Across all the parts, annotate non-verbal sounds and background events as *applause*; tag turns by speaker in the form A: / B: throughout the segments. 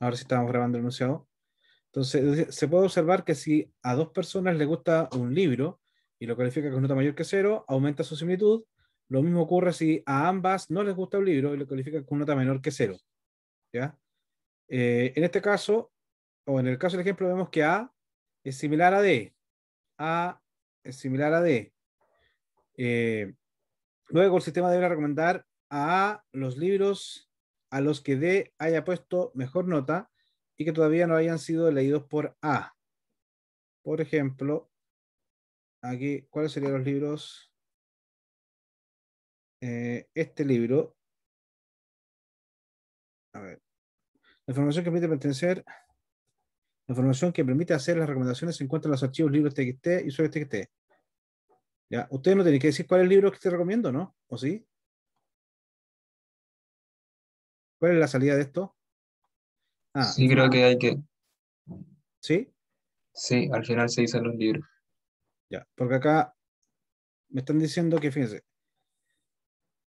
A: ahora sí estamos grabando el enunciado. Entonces, se puede observar que si a dos personas les gusta un libro y lo califica con nota mayor que cero, aumenta su similitud. Lo mismo ocurre si a ambas no les gusta un libro y lo califica con nota menor que cero. ¿ya? Eh, en este caso, o en el caso del ejemplo, vemos que A es similar a D. A es similar a D. Eh, luego, el sistema debe recomendar a A los libros a los que D haya puesto mejor nota y que todavía no hayan sido leídos por A. Por ejemplo, aquí, ¿cuáles serían los libros?
B: Eh, este libro. A
A: ver. La información que permite pertenecer. La información que permite hacer las recomendaciones se encuentra en los archivos libros TXT y sobre TXT. Ya, ustedes no tienen que decir cuál es el libro que te recomiendo, ¿no? ¿O sí? ¿Cuál es la salida
B: de esto? Ah, sí, creo que hay que. ¿Sí? Sí, al final se dicen los libros.
A: Ya, porque acá me están diciendo que, fíjense,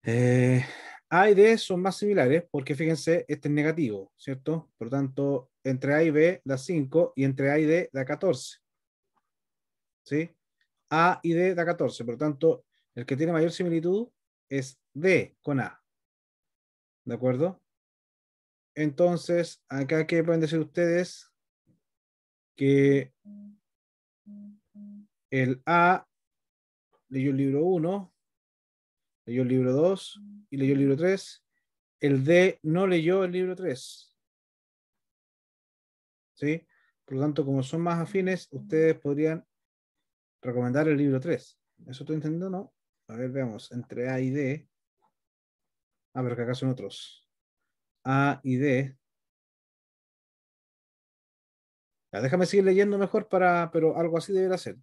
A: eh, A y D son más similares porque, fíjense, este es negativo, ¿cierto? Por lo tanto, entre A y B da 5 y entre A y D da 14. ¿Sí? A y D da 14, por lo tanto, el que tiene mayor similitud es D con A. ¿De acuerdo? Entonces, acá que pueden decir ustedes que el A leyó el libro 1, leyó el libro 2 y leyó el libro 3. El D no leyó el libro 3. ¿Sí? Por lo tanto, como son más afines, ustedes podrían recomendar el libro 3. ¿Eso estoy entendiendo? No. A ver, veamos. Entre A y D. a ah, ver que acá son otros. A y D. Ya, déjame seguir leyendo mejor para, pero algo así debería ser.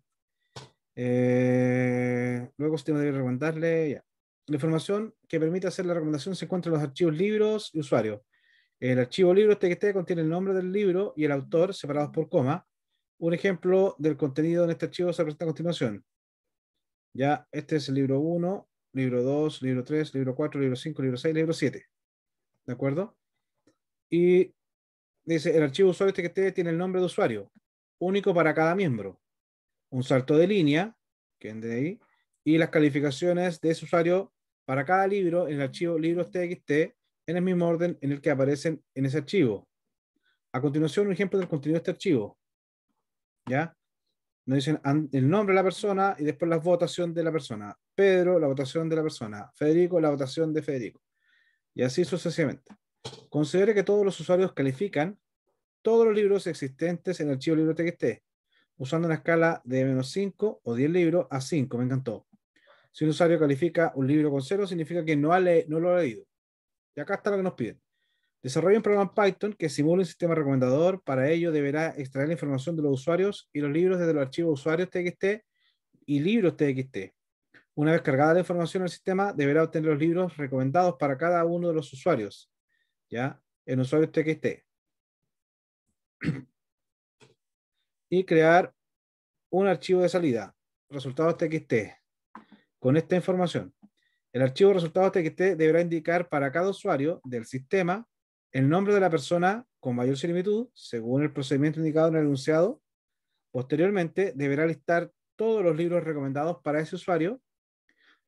A: Eh, luego usted me debe recomendarle. Ya. La información que permite hacer la recomendación se encuentra en los archivos libros y usuarios. El archivo libro este que esté, contiene el nombre del libro y el autor separados por coma. Un ejemplo del contenido en este archivo se presenta a continuación. Ya, este es el libro 1, libro 2, libro 3, libro 4, libro 5, libro 6, libro 7. ¿de acuerdo? Y dice, el archivo este usuario TXT tiene el nombre de usuario, único para cada miembro, un salto de línea, que de ahí, y las calificaciones de ese usuario para cada libro en el archivo libros TXT en el mismo orden en el que aparecen en ese archivo. A continuación, un ejemplo del contenido de este archivo. ¿Ya? Nos dicen el nombre de la persona y después la votación de la persona. Pedro, la votación de la persona. Federico, la votación de Federico y así sucesivamente. Considere que todos los usuarios califican todos los libros existentes en el archivo TXT, usando una escala de menos 5 o 10 libros a 5. Me encantó. Si un usuario califica un libro con 0, significa que no, ha lo ha leído. Y acá está lo que nos piden. Desarrolla un programa Python que simule un sistema recomendador. Para ello deberá extraer la información de los usuarios y los libros desde los archivos TXT y libros TXT. Una vez cargada la información al el sistema, deberá obtener los libros recomendados para cada uno de los usuarios, ¿ya? En que TXT. Y crear un archivo de salida, resultados TXT, con esta información. El archivo resultados TXT deberá indicar para cada usuario del sistema el nombre de la persona con mayor similitud, según el procedimiento indicado en el enunciado. Posteriormente, deberá listar todos los libros recomendados para ese usuario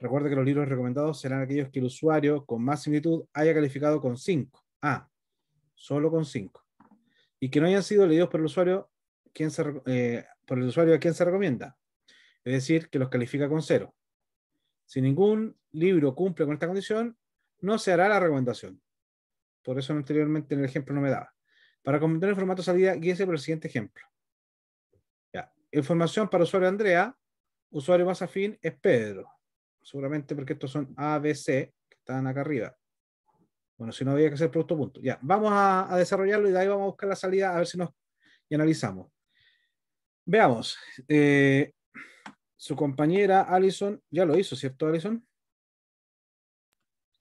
A: Recuerde que los libros recomendados serán aquellos que el usuario con más similitud haya calificado con 5. Ah, solo con 5. Y que no hayan sido leídos por el usuario, quien eh, por el usuario a quien se recomienda. Es decir, que los califica con 0. Si ningún libro cumple con esta condición, no se hará la recomendación. Por eso anteriormente en el ejemplo no me daba. Para comentar el formato salida, guíese por el siguiente ejemplo. Información para usuario Andrea, usuario más afín es Pedro seguramente porque estos son ABC que están acá arriba. Bueno, si no había que hacer producto punto. Ya, vamos a, desarrollarlo y de ahí vamos a buscar la salida a ver si nos analizamos. Veamos. Eh, su compañera Alison ya lo hizo, ¿cierto, Alison?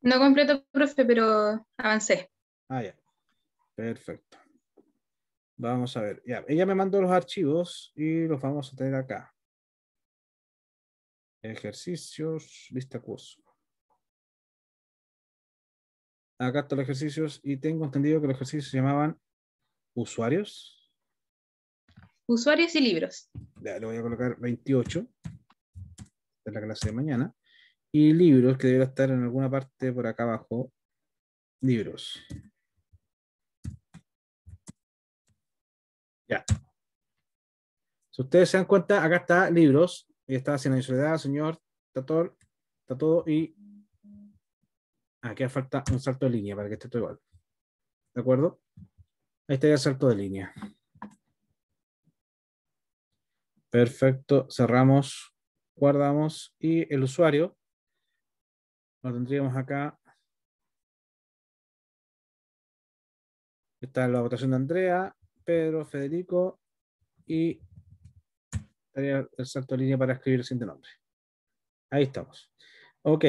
B: No completo, profe, pero avancé.
A: Ah, ya. Perfecto. Vamos a ver. Ya, ella me mandó los archivos y los vamos a tener acá. Ejercicios, lista curso. Acá están los ejercicios y tengo entendido que los ejercicios se llamaban usuarios.
B: Usuarios y libros.
A: Ya, le voy a colocar 28 de la clase de mañana. Y libros, que debería estar en alguna parte por acá abajo. Libros. Ya. Si ustedes se dan cuenta, acá está libros. Ahí está sin soledad, señor. Está todo, está todo y aquí falta un salto de línea para que esté todo igual. ¿De acuerdo? Ahí está el salto de línea. Perfecto, cerramos, guardamos y el usuario
B: lo tendríamos acá.
A: Está la votación de Andrea, Pedro, Federico y Tarea salto de línea para escribir sin nombre. Ahí estamos. Ok.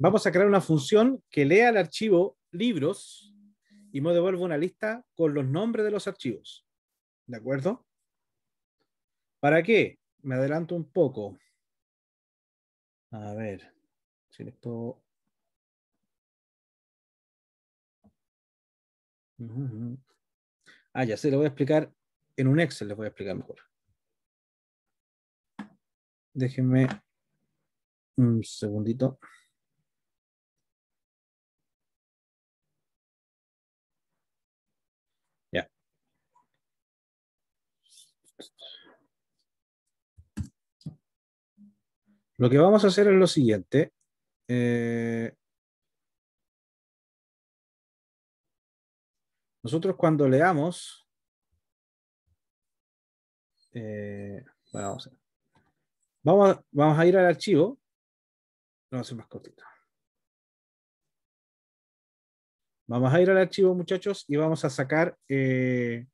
A: Vamos a crear una función que lea el archivo libros y me devuelva una lista con los nombres de los archivos. ¿De acuerdo? ¿Para qué? Me adelanto un poco. A
B: ver si les puedo Ah, ya sé, lo voy a explicar en un Excel, les voy a explicar mejor. Déjenme un segundito. Ya. Lo que vamos a hacer es lo siguiente. Eh, Nosotros cuando leamos, eh, vamos a, ir al archivo, vamos a más cortito. Vamos a ir al
A: archivo, muchachos, y vamos a sacar. Eh,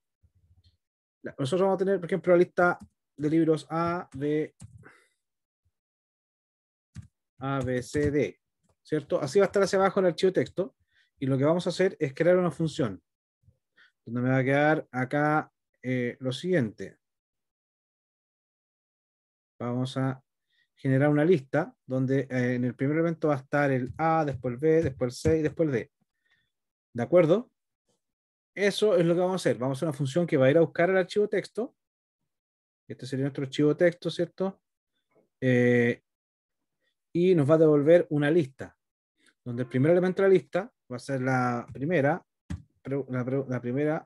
A: nosotros vamos a tener, por ejemplo, la lista de libros A, B, A, B, C, D. ¿Cierto? Así va a estar hacia abajo el archivo de texto. Y lo que vamos a hacer es crear una función donde me va a quedar acá eh, lo siguiente. Vamos a generar una lista donde eh, en el primer elemento va a estar el A, después el B, después el C y después el D. ¿De acuerdo? Eso es lo que vamos a hacer. Vamos a hacer una función que va a ir a buscar el archivo texto. Este sería nuestro archivo texto, ¿cierto? Eh, y nos va a devolver una lista, donde el primer elemento de la lista va a ser la primera, la, primera,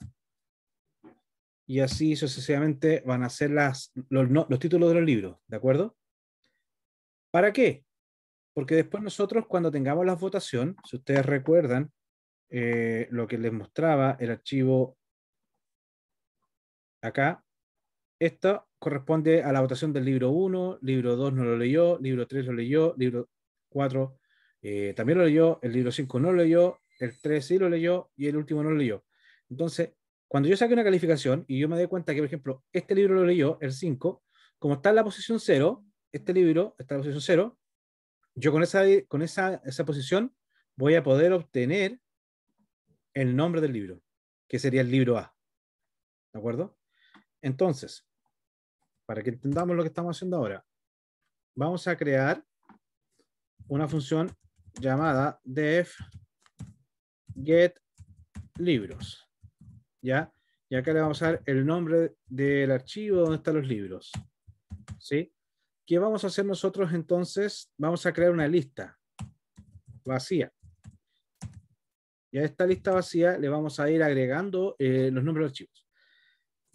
A: y así sucesivamente van a ser las, los, títulos de los libros, ¿de acuerdo? ¿Para qué? Porque después nosotros cuando tengamos la votación, si ustedes recuerdan eh, lo que les mostraba el archivo acá, esto corresponde a la votación del libro 1, libro 2 no lo leyó, libro 3 lo leyó, libro 4 eh, también lo leyó, el libro 5 no lo leyó, el 3 sí lo leyó y el último no lo leyó. Entonces, cuando yo saqué una calificación y yo me doy cuenta que, por ejemplo, este libro lo leyó, el 5, como está en la posición 0, este libro está en la posición 0, yo con esa, con esa, esa posición voy a poder obtener el nombre del libro, que sería el libro A. ¿De acuerdo? Entonces, para que entendamos lo que estamos haciendo ahora, vamos a crear una función llamada def get libros. ¿Ya? Y acá le vamos a dar el nombre del archivo donde están los libros. ¿Sí? ¿Qué vamos a hacer nosotros entonces? Vamos a crear una lista vacía. Y a esta lista vacía le vamos a ir agregando eh, los nombres de archivos.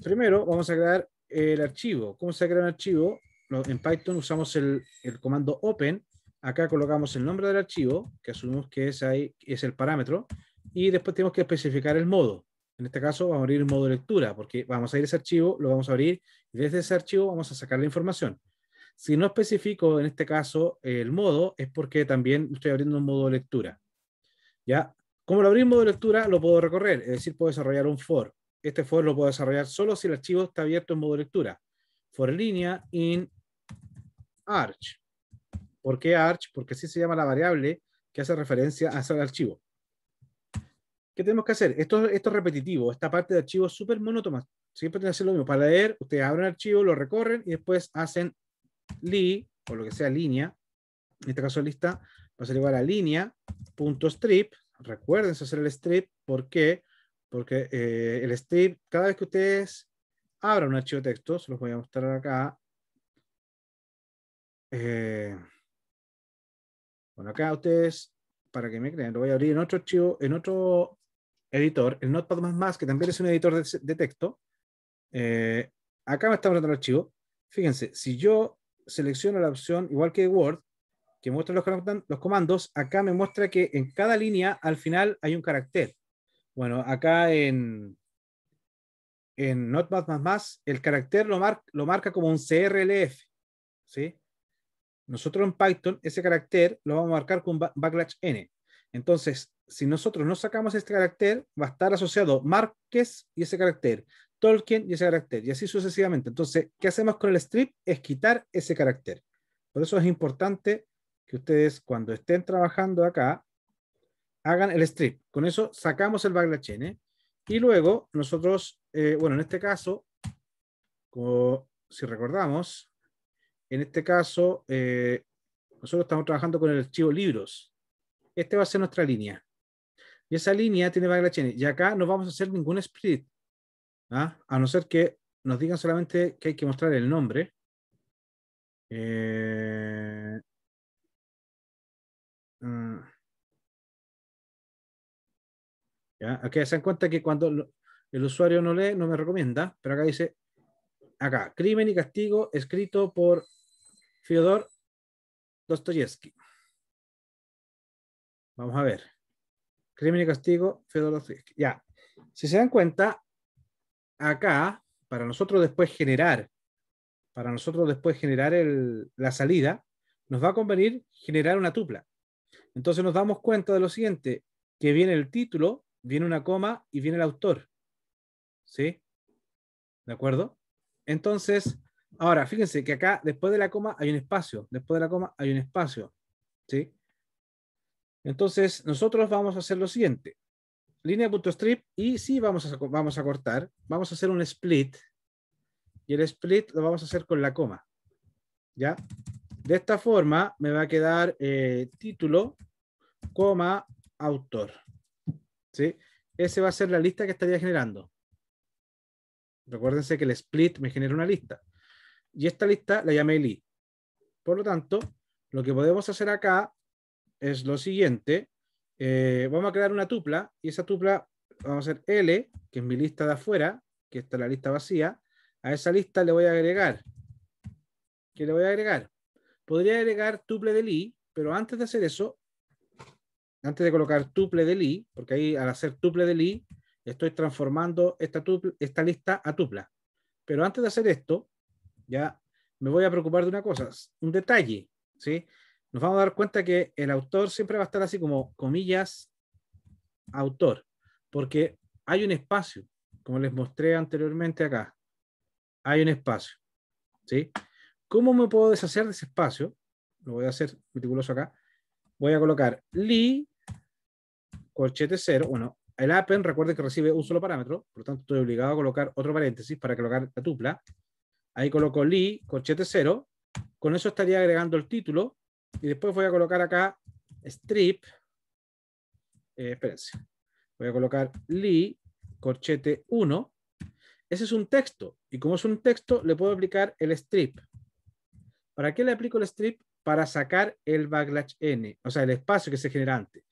A: Primero vamos a crear el archivo. ¿Cómo se crea un archivo? En Python usamos el, comando open. Acá colocamos el nombre del archivo, que asumimos que es, ahí, es el parámetro y después tenemos que especificar el modo. En este caso vamos a abrir un modo lectura porque vamos a ir a ese archivo, lo vamos a abrir y desde ese archivo vamos a sacar la información. Si no especifico en este caso el modo es porque también estoy abriendo un modo lectura. ¿Ya? Como lo abrí en modo lectura, lo puedo recorrer, es decir, puedo desarrollar un for. Este for lo puedo desarrollar solo si el archivo está abierto en modo lectura. For línea in arch. ¿Por qué arch? Porque así se llama la variable que hace referencia a ese archivo. ¿Qué tenemos que hacer? Esto, es repetitivo, esta parte de archivo es súper monótona. Siempre tienen que hacer lo mismo. Para leer, ustedes abren el archivo, lo recorren y después hacen li, o lo que sea línea, en este caso lista, va a ser igual a línea.strip. punto hacer el strip, ¿por qué? Porque eh, el strip, cada vez que ustedes abran un archivo de texto, se los voy a mostrar acá. Eh, bueno, acá ustedes, para que me crean, lo voy a abrir en otro archivo, en otro editor, el Notepad, que también es un editor de, texto, eh, acá me está mostrando el archivo. Fíjense, si yo selecciono la opción, igual que Word, que muestra los, comandos, acá me muestra que en cada línea al final hay un carácter. Bueno, acá en, en Notepad, el carácter lo, marca como un CRLF. ¿sí? Nosotros en Python ese carácter lo vamos a marcar con Backlash n. Entonces, si nosotros no sacamos este carácter, va a estar asociado Márquez y ese carácter, Tolkien y ese carácter, y así sucesivamente. Entonces, ¿qué hacemos con el strip? Es quitar ese carácter. Por eso es importante que ustedes, cuando estén trabajando acá, hagan el strip. Con eso sacamos el baglachene y luego nosotros, eh, bueno, en este caso, si recordamos, en este caso, eh, nosotros estamos trabajando con el archivo libros. Este va a ser nuestra línea esa línea tiene Y acá no vamos a hacer ningún split. ¿ah? A no ser que nos digan solamente que hay que mostrar el nombre. Eh,
B: mm. ya,
A: se dan cuenta que cuando el usuario no lee, no me recomienda, pero acá dice, acá, crimen y castigo escrito por Fyodor Dostoyevsky. Vamos a ver. Crimen y Castigo, Feodor Ya, si se dan cuenta, acá, para nosotros después generar, para nosotros después generar el, la salida, nos va a convenir generar una tupla. Entonces nos damos cuenta de lo siguiente, que viene el título, viene una coma y viene el autor. ¿Sí? ¿De acuerdo? Entonces, ahora, fíjense que acá, después de la coma, hay un espacio. Después de la coma, hay un espacio. ¿Sí? Entonces, nosotros vamos a hacer lo siguiente. Línea.strip y sí vamos a, vamos a cortar. Vamos a hacer un split. Y el split lo vamos a hacer con la coma. ¿Ya? De esta forma me va a quedar eh, título, coma, autor. ¿Sí? Ese va a ser la lista que estaría generando. Recuérdense que el split me genera una lista. Y esta lista la llamé li. Por lo tanto, lo que podemos hacer acá es lo siguiente. Eh, vamos a crear una tupla y esa tupla vamos a hacer L, que es mi lista de afuera, que está la lista vacía. A esa lista le voy a agregar. ¿Qué le voy a agregar? Podría agregar tuple de i, pero antes de hacer eso, antes de colocar tuple de i, porque ahí al hacer tuple de i, estoy transformando esta, esta lista a tupla. Pero antes de hacer esto, ya me voy a preocupar de una cosa, un detalle, ¿sí? nos vamos a dar cuenta que el autor siempre va a estar así como comillas autor, porque hay un espacio, como les mostré anteriormente acá, hay un espacio. ¿sí? ¿Cómo me puedo deshacer de ese espacio? Lo voy a hacer meticuloso acá. Voy a colocar li corchete cero. bueno, el append recuerde que recibe un solo parámetro, por lo tanto estoy obligado a colocar otro paréntesis para colocar la tupla. Ahí coloco li corchete cero. con eso estaría agregando el título y después voy a colocar acá strip. Eh, espérense. Voy a colocar li, corchete 1. Ese es un texto. Y como es un texto, le puedo aplicar el strip. ¿Para qué le aplico el strip? Para sacar el backlash n, o sea, el espacio que se genera antes.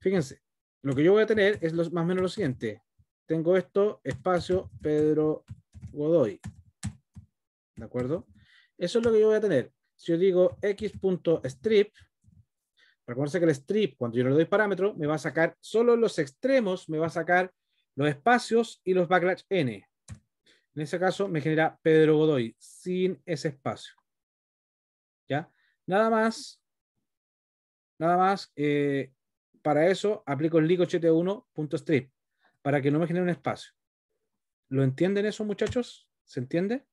A: Fíjense, lo que yo voy a tener es más o menos lo siguiente. Tengo esto, espacio Pedro Godoy. ¿De acuerdo? Eso es lo que yo voy a tener si yo digo x.strip, recuerden que el strip, cuando yo le doy parámetro, me va a sacar solo los extremos, me va a sacar los espacios y los backlash n. En ese caso me genera Pedro Godoy, sin ese espacio. ¿Ya? Nada más, nada más, eh, para eso aplico el lico cht1.strip para que no me genere un espacio. ¿Lo entienden eso, muchachos? ¿Se entiende?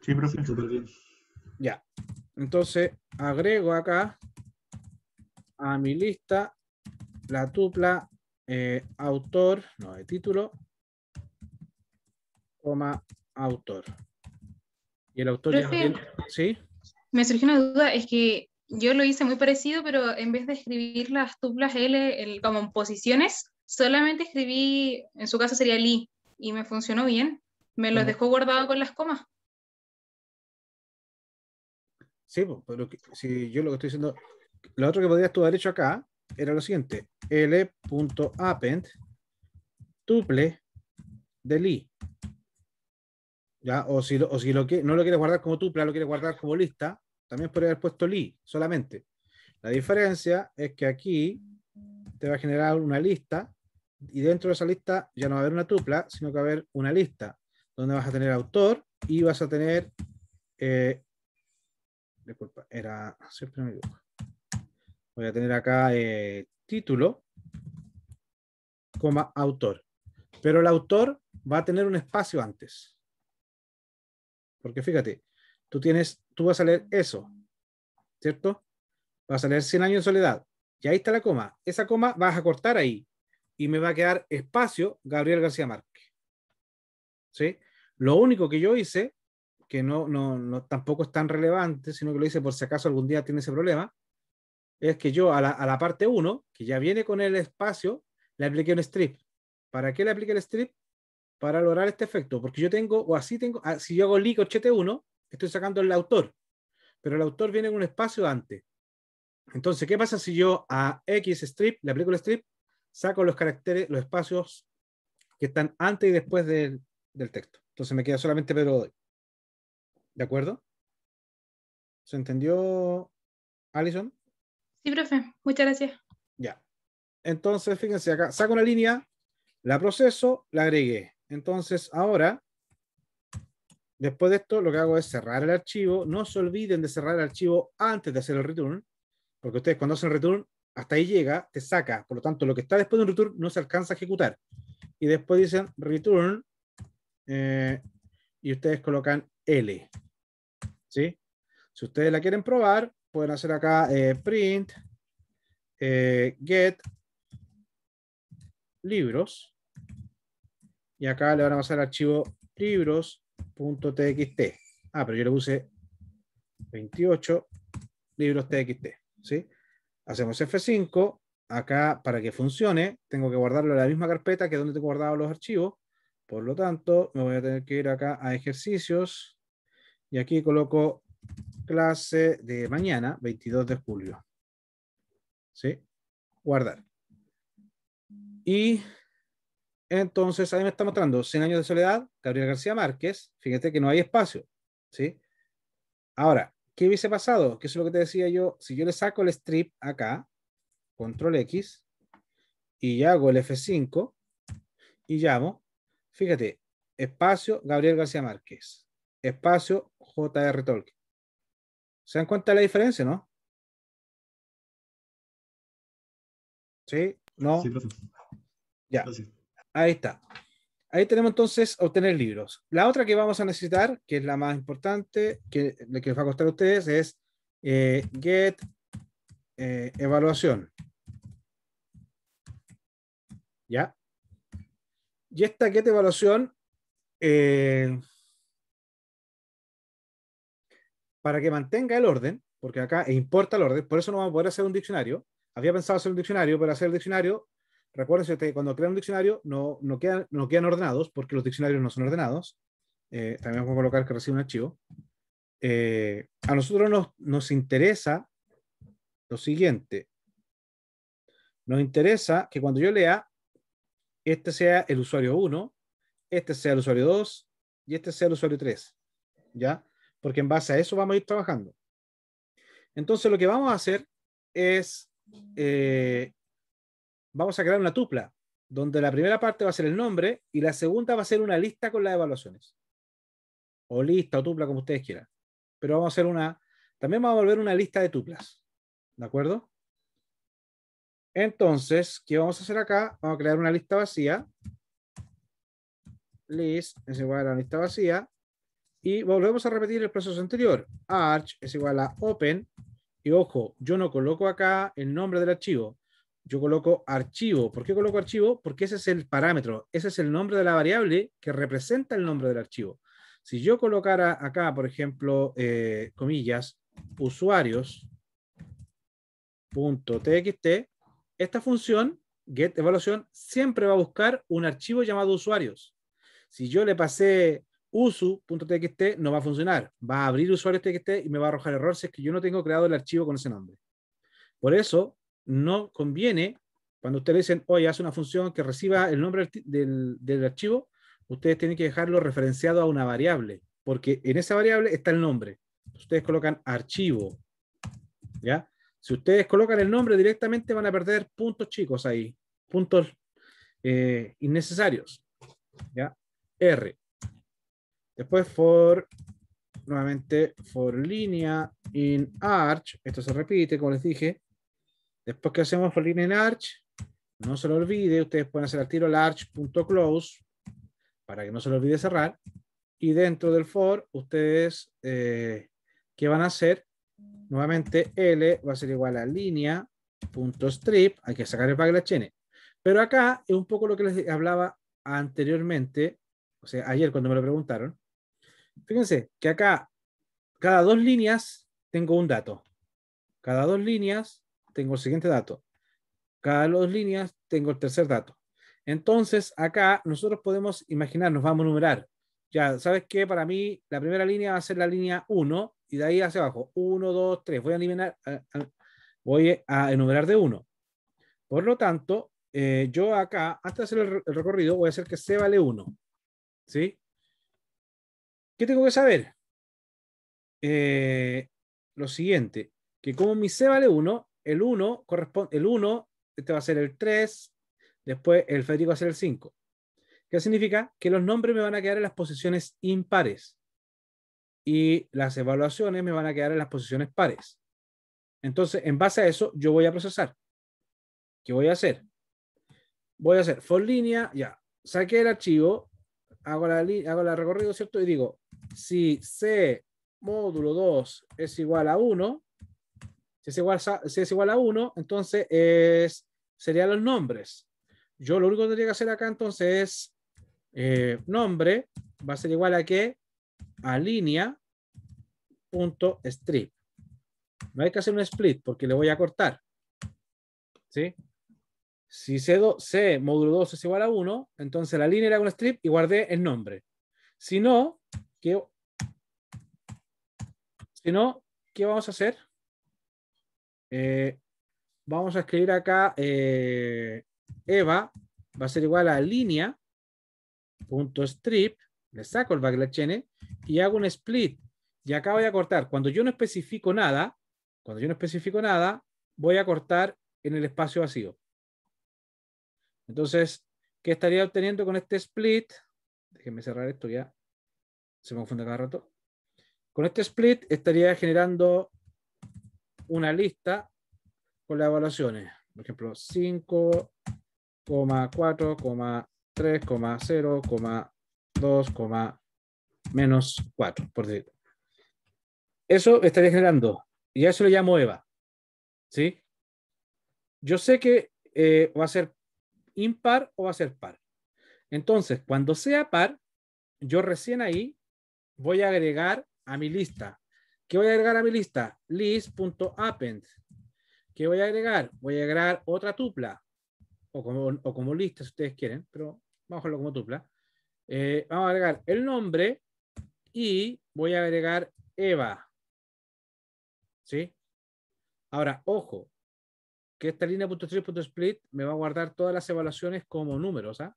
A: Sí, profe. bien. Ya. Entonces, agrego acá a mi lista la tupla eh, autor, no, de título, coma autor. Y el autor ya bien, ¿Sí? Me surgió una
B: duda, es que yo lo hice muy parecido, pero en vez de escribir las tuplas L como en posiciones, solamente escribí, en su caso sería I y me funcionó bien. Me los dejó guardado con las comas.
A: Sí, pero si yo lo que estoy diciendo, lo otro que podrías tú haber hecho acá era lo siguiente, l.append tuple de li, ¿Ya? O si, o si lo que, no lo quieres guardar como tupla, lo quieres guardar como lista, también podría haber puesto li solamente. La diferencia es que aquí te va a generar una lista y dentro de esa lista ya no va a haber una tupla, sino que va a haber una lista donde vas a tener autor y vas a tener eh, disculpa, era, siempre Voy a tener acá eh, título, coma, autor. Pero el autor va a tener un espacio antes. Porque fíjate, tú tienes, tú vas a leer eso, ¿cierto? va a salir 100 años en soledad. Y ahí está la coma. Esa coma vas a cortar ahí. Y me va a quedar espacio Gabriel García Márquez. ¿Sí? Lo único que yo hice que no, no, no, tampoco es tan relevante, sino que lo hice por si acaso algún día tiene ese problema, es que yo a la, parte 1, que ya viene con el espacio, le apliqué un strip. ¿Para qué le apliqué el strip? Para lograr este efecto, porque yo tengo, o así tengo, ah, si yo hago leak 81, estoy sacando el autor, pero el autor viene con un espacio antes. Entonces, ¿qué pasa si yo a X strip, le aplico el strip, saco los caracteres, los espacios que están antes y después del, del texto? Entonces me queda solamente Pedro ¿De acuerdo? ¿Se
B: entendió, Alison? Sí, profe. Muchas gracias.
A: Ya. Entonces, fíjense acá, saco una línea, la proceso, la agregué. Entonces, ahora, después de esto, lo que hago es cerrar el archivo. No se olviden de cerrar el archivo antes de hacer el return, porque ustedes cuando hacen return, hasta ahí llega, te saca. Por lo tanto, lo que está después de un return no se alcanza a ejecutar. Y después dicen return eh, y ustedes colocan L. Si ustedes la quieren probar, pueden hacer acá eh, print, eh, get, libros, y acá le van a pasar archivo libros.txt. Ah, pero yo le puse 28 libros ¿sí? Hacemos F5, acá para que funcione, tengo que guardarlo en la misma carpeta que donde tengo guardados los archivos, por lo tanto, me voy a tener que ir acá a ejercicios, y aquí coloco clase de mañana, 22 de julio. ¿Sí? Guardar. Y entonces ahí me está mostrando 100 años de soledad, Gabriel García Márquez. Fíjate que no hay espacio. ¿Sí? Ahora, ¿qué hubiese pasado? Que eso es lo que te decía yo. Si yo le saco el strip acá, control X, y hago el F5, y llamo, fíjate, espacio Gabriel García Márquez espacio JR Tolkien. ¿Se dan cuenta de
B: la diferencia, no? ¿Sí? ¿No?
A: ya. Ahí está. Ahí tenemos entonces obtener libros. La otra que vamos a necesitar, que es la más importante, que, que les va a costar a ustedes, es eh, get eh, evaluación. ¿Ya? Y esta get evaluación eh, para que mantenga el orden, porque acá e importa el orden, por eso no vamos a poder hacer un diccionario. Había pensado hacer un diccionario, pero hacer el diccionario, recuérdense que cuando crean un diccionario no, no, quedan, no quedan ordenados, porque los diccionarios no son ordenados. Eh, también vamos a colocar que recibe un archivo. Eh, a nosotros nos, nos interesa lo siguiente. Nos interesa que cuando yo lea, este sea el usuario 1, este sea el usuario 2 y este sea el usuario 3. ¿Ya? porque en base a eso vamos a ir trabajando. Entonces lo que vamos a hacer es, eh, vamos a crear una tupla, donde la primera parte va a ser el nombre y la segunda va a ser una lista con las evaluaciones. O lista o tupla, como ustedes quieran. Pero vamos a hacer una, también vamos a volver una lista de tuplas. ¿De acuerdo? Entonces, ¿qué vamos a hacer acá? Vamos a crear una lista vacía. List es igual a la lista vacía. Y volvemos a repetir el proceso anterior. Arch es igual a open. Y ojo, yo no coloco acá el nombre del archivo. Yo coloco archivo. ¿Por qué coloco archivo? Porque ese es el parámetro. Ese es el nombre de la variable que representa el nombre del archivo. Si yo colocara acá, por ejemplo, eh, comillas, usuarios.txt, esta función, get evaluación, siempre va a buscar un archivo llamado usuarios. Si yo le pasé usu.txt no va a funcionar. Va a abrir usuario.txt y me va a arrojar error si es que yo no tengo creado el archivo con ese nombre. Por eso, no conviene, cuando ustedes dicen, oye, hace una función que reciba el nombre del, archivo, ustedes tienen que dejarlo referenciado a una variable, porque en esa variable está el nombre. Ustedes colocan archivo, ¿ya? Si ustedes colocan el nombre directamente van a perder puntos chicos ahí, puntos eh, innecesarios, ¿ya? R. Después for, nuevamente for línea in arch, esto se repite como les dije. Después que hacemos for línea in arch, no se lo olvide, ustedes pueden hacer al tiro large.close para que no se lo olvide cerrar. Y dentro del for, ustedes, eh, ¿qué van a hacer? Nuevamente L va a ser igual a linea.strip. hay que sacar el backslash N. Pero acá es un poco lo que les hablaba anteriormente, o sea, ayer cuando me lo preguntaron, fíjense que acá, cada dos líneas tengo un dato. Cada dos líneas tengo el siguiente dato. Cada dos líneas tengo el tercer dato. Entonces, acá nosotros podemos imaginar, nos vamos a numerar. Ya, ¿sabes que Para mí, la primera línea va a ser la línea 1 y de ahí hacia abajo. 1, 2, 3. Voy a eliminar, voy a enumerar de 1. Por lo tanto, eh, yo acá, antes de hacer el, recorrido, voy a hacer que C vale 1. ¿Sí? ¿Qué tengo que saber? Eh, lo siguiente, que como mi C vale 1, el 1 corresponde, el 1, este va a ser el 3, después el Federico va a ser el 5. ¿Qué significa? Que los nombres me van a quedar en las posiciones impares y las evaluaciones me van a quedar en las posiciones pares. Entonces, en base a eso, yo voy a procesar. ¿Qué voy a hacer? Voy a hacer for línea, ya, saqué el archivo, hago la, recorrido, ¿cierto? Y digo, si C módulo 2 es igual a 1, si es igual a, es igual a 1, entonces es, serían los nombres. Yo lo único que tendría que hacer acá entonces es eh, nombre va a ser igual a que a línea punto strip. No hay que hacer un split porque le voy a cortar. ¿Sí? Si C, módulo 2 es igual a 1, entonces la línea era un strip y guardé el nombre. Si no, ¿qué, si no, ¿qué vamos a hacer? Eh, vamos a escribir acá eh, Eva va a ser igual a línea punto strip, le saco el backslash n y hago un split. Y acá voy a cortar. Cuando yo no especifico nada, cuando yo no especifico nada, voy a cortar en el espacio vacío. Entonces, ¿qué estaría obteniendo con este split? Déjenme cerrar esto ya. Se me confunde cada rato. Con este split estaría generando una lista con las evaluaciones. Por ejemplo, 5,4,3,0,2, menos 4, por decir. Eso estaría generando, y a eso le llamo EVA. ¿Sí? Yo sé que eh, va a ser impar o va a ser par. Entonces, cuando sea par, yo recién ahí voy a agregar a mi lista. ¿Qué voy a agregar a mi lista? List.append. ¿Qué voy a agregar? Voy a agregar otra tupla. O como, lista, si ustedes quieren, pero vamos a hacerlo como tupla. Eh, vamos a agregar el nombre y voy a agregar Eva. ¿Sí? Ahora, ojo, que esta línea .split me va a guardar todas las evaluaciones como números. ¿ah?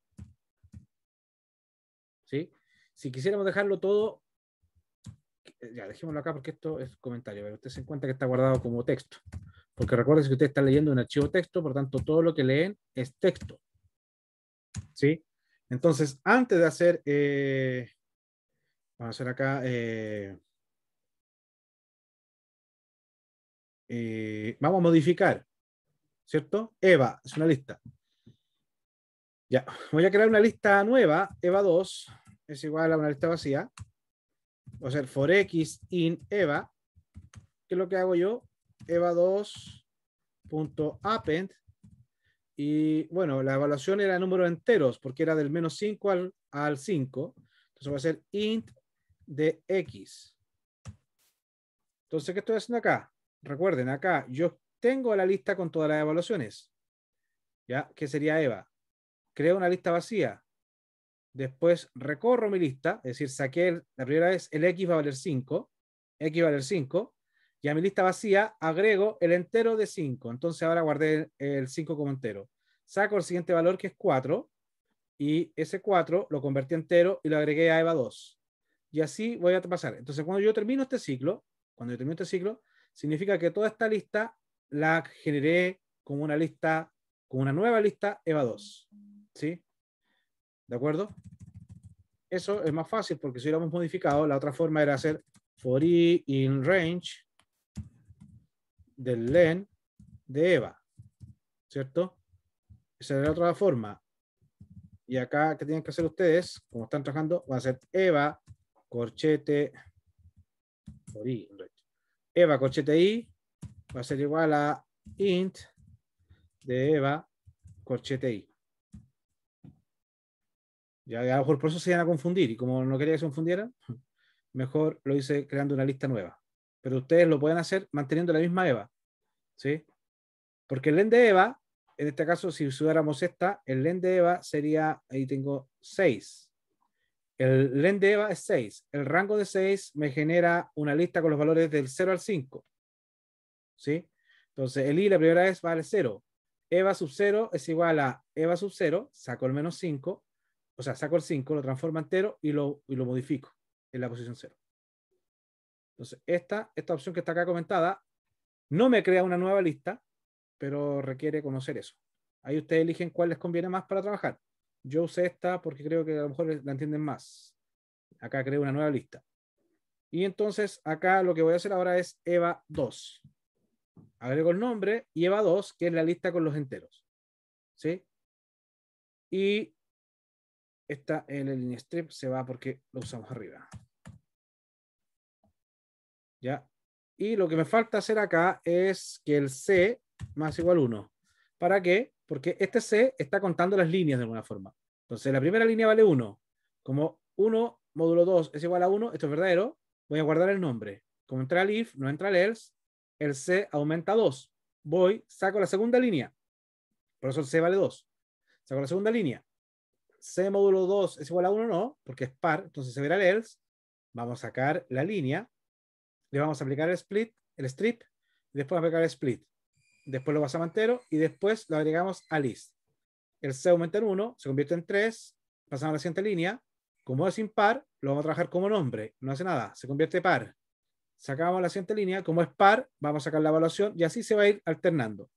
A: ¿Sí? Si quisiéramos dejarlo todo, eh, ya dejémoslo acá porque esto es comentario, pero usted se encuentra que está guardado como texto. Porque recuerden que usted está leyendo un archivo texto, por tanto todo lo que leen es texto. ¿Sí? Entonces, antes de hacer, eh, vamos a hacer acá, eh, vamos a modificar ¿cierto? Eva, es una lista. Ya, voy a crear una lista nueva, Eva 2, es igual a una lista vacía. a ser for x in Eva, ¿qué es lo que hago yo? Eva 2.append. Y bueno, la evaluación era números enteros, porque era del menos 5 al, 5. Entonces voy a hacer int de x. Entonces, ¿qué estoy haciendo acá? Recuerden, acá yo tengo la lista con todas las evaluaciones. ¿Ya? ¿Qué sería EVA? Creo una lista vacía. Después recorro mi lista, es decir, saqué el, la primera vez el X va a valer 5, X va a valer 5, y a mi lista vacía agrego el entero de 5. Entonces ahora guardé el 5 como entero. Saco el siguiente valor que es 4, y ese 4 lo convertí entero y lo agregué a EVA 2. Y así voy a pasar. Entonces, cuando yo termino este ciclo, cuando yo termino este ciclo, significa que toda esta lista la generé como una lista, con una nueva lista EVA2. ¿Sí? ¿De acuerdo? Eso es más fácil porque si lo hemos modificado, la otra forma era hacer for i in range del len de EVA. ¿Cierto? Esa era la otra forma. Y acá, ¿qué tienen que hacer ustedes? Como están trabajando, va a ser EVA, corchete, for i, range. EVA, corchete i, va a ser igual a int de Eva corchete i. Ya a lo mejor por eso se iban a confundir y como no quería que se confundieran, *laughs* mejor lo hice creando una lista nueva. Pero ustedes lo pueden hacer manteniendo la misma Eva. ¿sí? Porque el len de Eva, en este caso, si usáramos esta, el len de Eva sería, ahí tengo 6. El len de Eva es 6. El rango de 6 me genera una lista con los valores del 0 al 5. ¿sí? Entonces, el i la primera vez vale 0. Eva sub 0 es igual a Eva sub 0, saco el menos 5, o sea, saco el 5, lo transformo entero y lo, y lo modifico en la posición 0. Entonces, esta, esta opción que está acá comentada no me crea una nueva lista, pero requiere conocer eso. Ahí ustedes eligen cuál les conviene más para trabajar. Yo usé esta porque creo que a lo mejor la entienden más. Acá creo una nueva lista. Y entonces acá lo que voy a hacer ahora es EVA 2 agrego el nombre y lleva 2, que es la lista con los enteros. ¿Sí? Y esta en el strip se va porque lo usamos arriba. ¿Ya? Y lo que me falta hacer acá es que el C más igual 1. ¿Para qué? Porque este C está contando las líneas de alguna forma. Entonces la primera línea vale 1. Como 1 módulo 2 es igual a 1, esto es verdadero, voy a guardar el nombre. Como entra el if, no entra el else, el C aumenta 2. Voy, saco la segunda línea. Por eso el C vale 2. Saco la segunda línea. C módulo 2 es igual a 1, no, porque es par, entonces se verá el else. Vamos a sacar la línea. Le vamos a aplicar el split, el strip, y después aplicar el split. Después lo pasamos entero y después lo agregamos a list. El C aumenta en 1, se convierte en 3, pasamos a la siguiente línea. Como es impar, lo vamos a trabajar como nombre, no hace nada, se convierte par sacamos la siguiente línea, como es par, vamos a sacar la evaluación y así se va a ir alternando.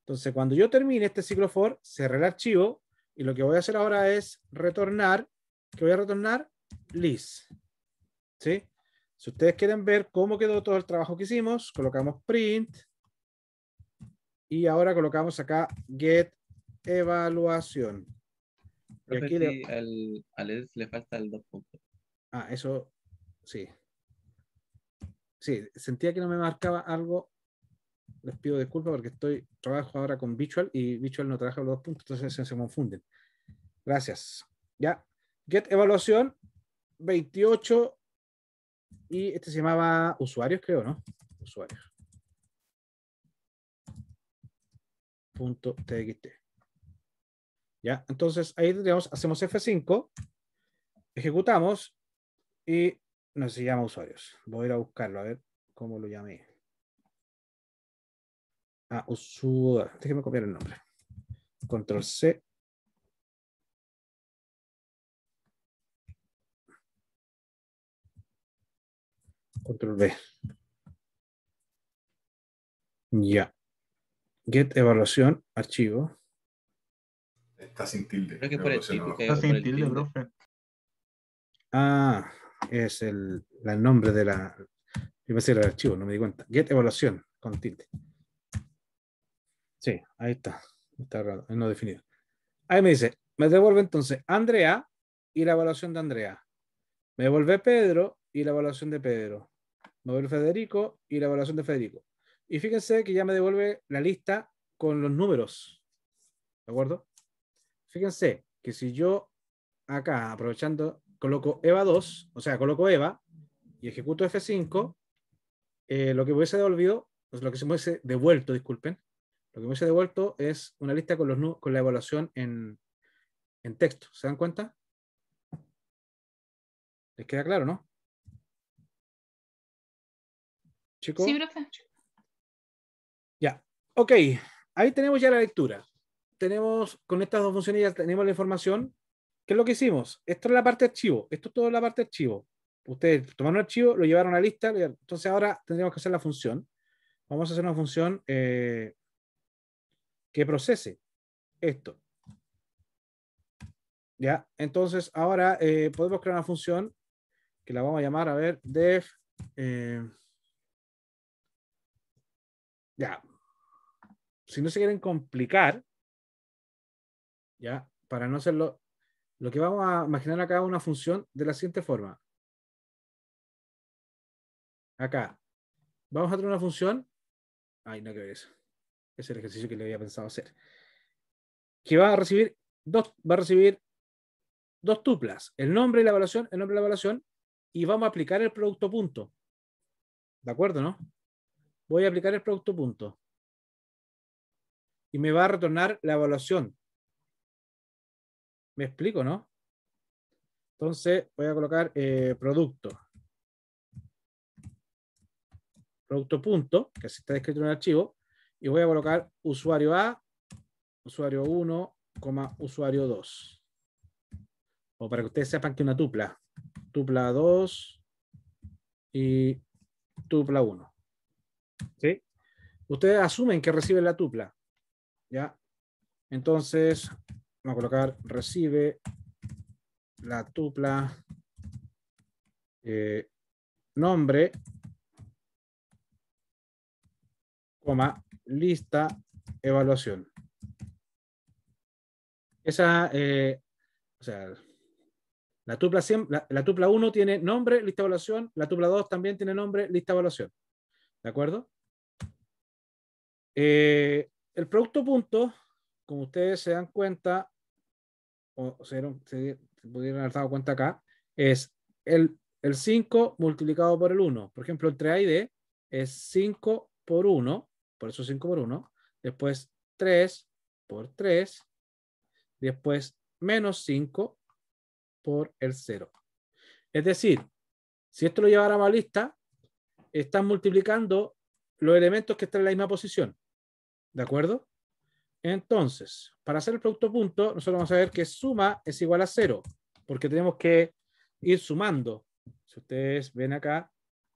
A: Entonces, cuando yo termine este ciclo for, cerré el archivo y lo que voy a hacer ahora es retornar, que voy a retornar list. ¿Sí? Si ustedes quieren ver cómo quedó todo el trabajo que hicimos, colocamos print y ahora colocamos acá get evaluación. aquí
C: le... falta el dos
A: Ah, eso sí, sí, sentía que no me marcaba algo. Les pido disculpas porque estoy, trabajo ahora con Visual y Visual no trabaja los dos puntos, entonces se, confunden. Gracias. Ya. Get evaluación 28 y este se llamaba usuarios, creo, ¿no? Usuarios. Punto txt. Ya, entonces ahí tenemos, hacemos F5, ejecutamos y no se llama usuarios. Voy a ir a buscarlo, a ver cómo lo llamé. Ah, usuario. Déjeme copiar el nombre. Control C. Control B. Ya. Get evaluación, archivo.
B: Está sin tilde. Está sin tilde, profe.
A: Ah, es el, nombre de la... a ser el archivo, no me di cuenta. Get evaluación con tilde. Sí, ahí está. Está raro, no definido. Ahí me dice, me devuelve entonces Andrea y la evaluación de Andrea. Me devuelve Pedro y la evaluación de Pedro. Me devuelve Federico y la evaluación de Federico. Y fíjense que ya me devuelve la lista con los números. ¿De acuerdo? Fíjense que si yo acá, aprovechando coloco EVA 2, o sea, coloco EVA y ejecuto F5, eh, lo que hubiese devolvido, pues lo que se me hubiese devuelto, disculpen, lo que me hubiese devuelto es una lista con, los, con la evaluación en, en texto. ¿Se dan cuenta? ¿Les queda claro,
B: no? ¿Chicos? Sí, profe.
A: Ya. Ok. Ahí tenemos ya la lectura. Tenemos, con estas dos funciones ya tenemos la información. ¿Qué es lo que hicimos? Esto es la parte archivo. Esto es todo la parte archivo. Ustedes tomaron el archivo, lo llevaron a la lista. Entonces ahora tendríamos que hacer la función. Vamos a hacer una función eh, que procese esto. Ya, entonces ahora eh, podemos crear una función que la vamos a llamar, a ver, def. Eh, ya. Si no se quieren complicar, ya, para no hacerlo lo que vamos a imaginar acá es una función de la siguiente forma. Acá. Vamos a tener una función. Ay, no que ver eso. Es el ejercicio que le había pensado hacer. Que va a recibir dos, va a recibir dos tuplas. El nombre y la evaluación, el nombre y la evaluación. Y vamos a aplicar el producto punto. ¿De acuerdo, no? Voy a aplicar el producto punto. Y me va a retornar la evaluación me explico, ¿no? Entonces voy a colocar eh, producto. Producto punto, que así está escrito en el archivo, y voy a colocar usuario A, usuario 1, usuario 2. O para que ustedes sepan que una tupla. Tupla 2 y tupla 1. ¿Sí? Ustedes asumen que reciben la tupla. ¿Ya? Entonces, Vamos a colocar recibe la tupla eh, nombre, coma, lista, evaluación. Esa, eh, o sea, la tupla, la, la tupla 1 tiene nombre, lista, evaluación. La tupla 2 también tiene nombre, lista, evaluación. ¿De acuerdo? Eh, el producto punto, como ustedes se dan cuenta, o se, se, pudieron haber dado cuenta acá, es el, 5 multiplicado por el 1. Por ejemplo, el A y D es 5 por 1, por eso 5 por 1, después 3 por 3, después menos 5 por el 0. Es decir, si esto lo llevara a la lista, están multiplicando los elementos que están en la misma posición. ¿De acuerdo? Entonces, para hacer el producto punto, nosotros vamos a ver que suma es igual a cero, porque tenemos que ir sumando. Si ustedes ven acá,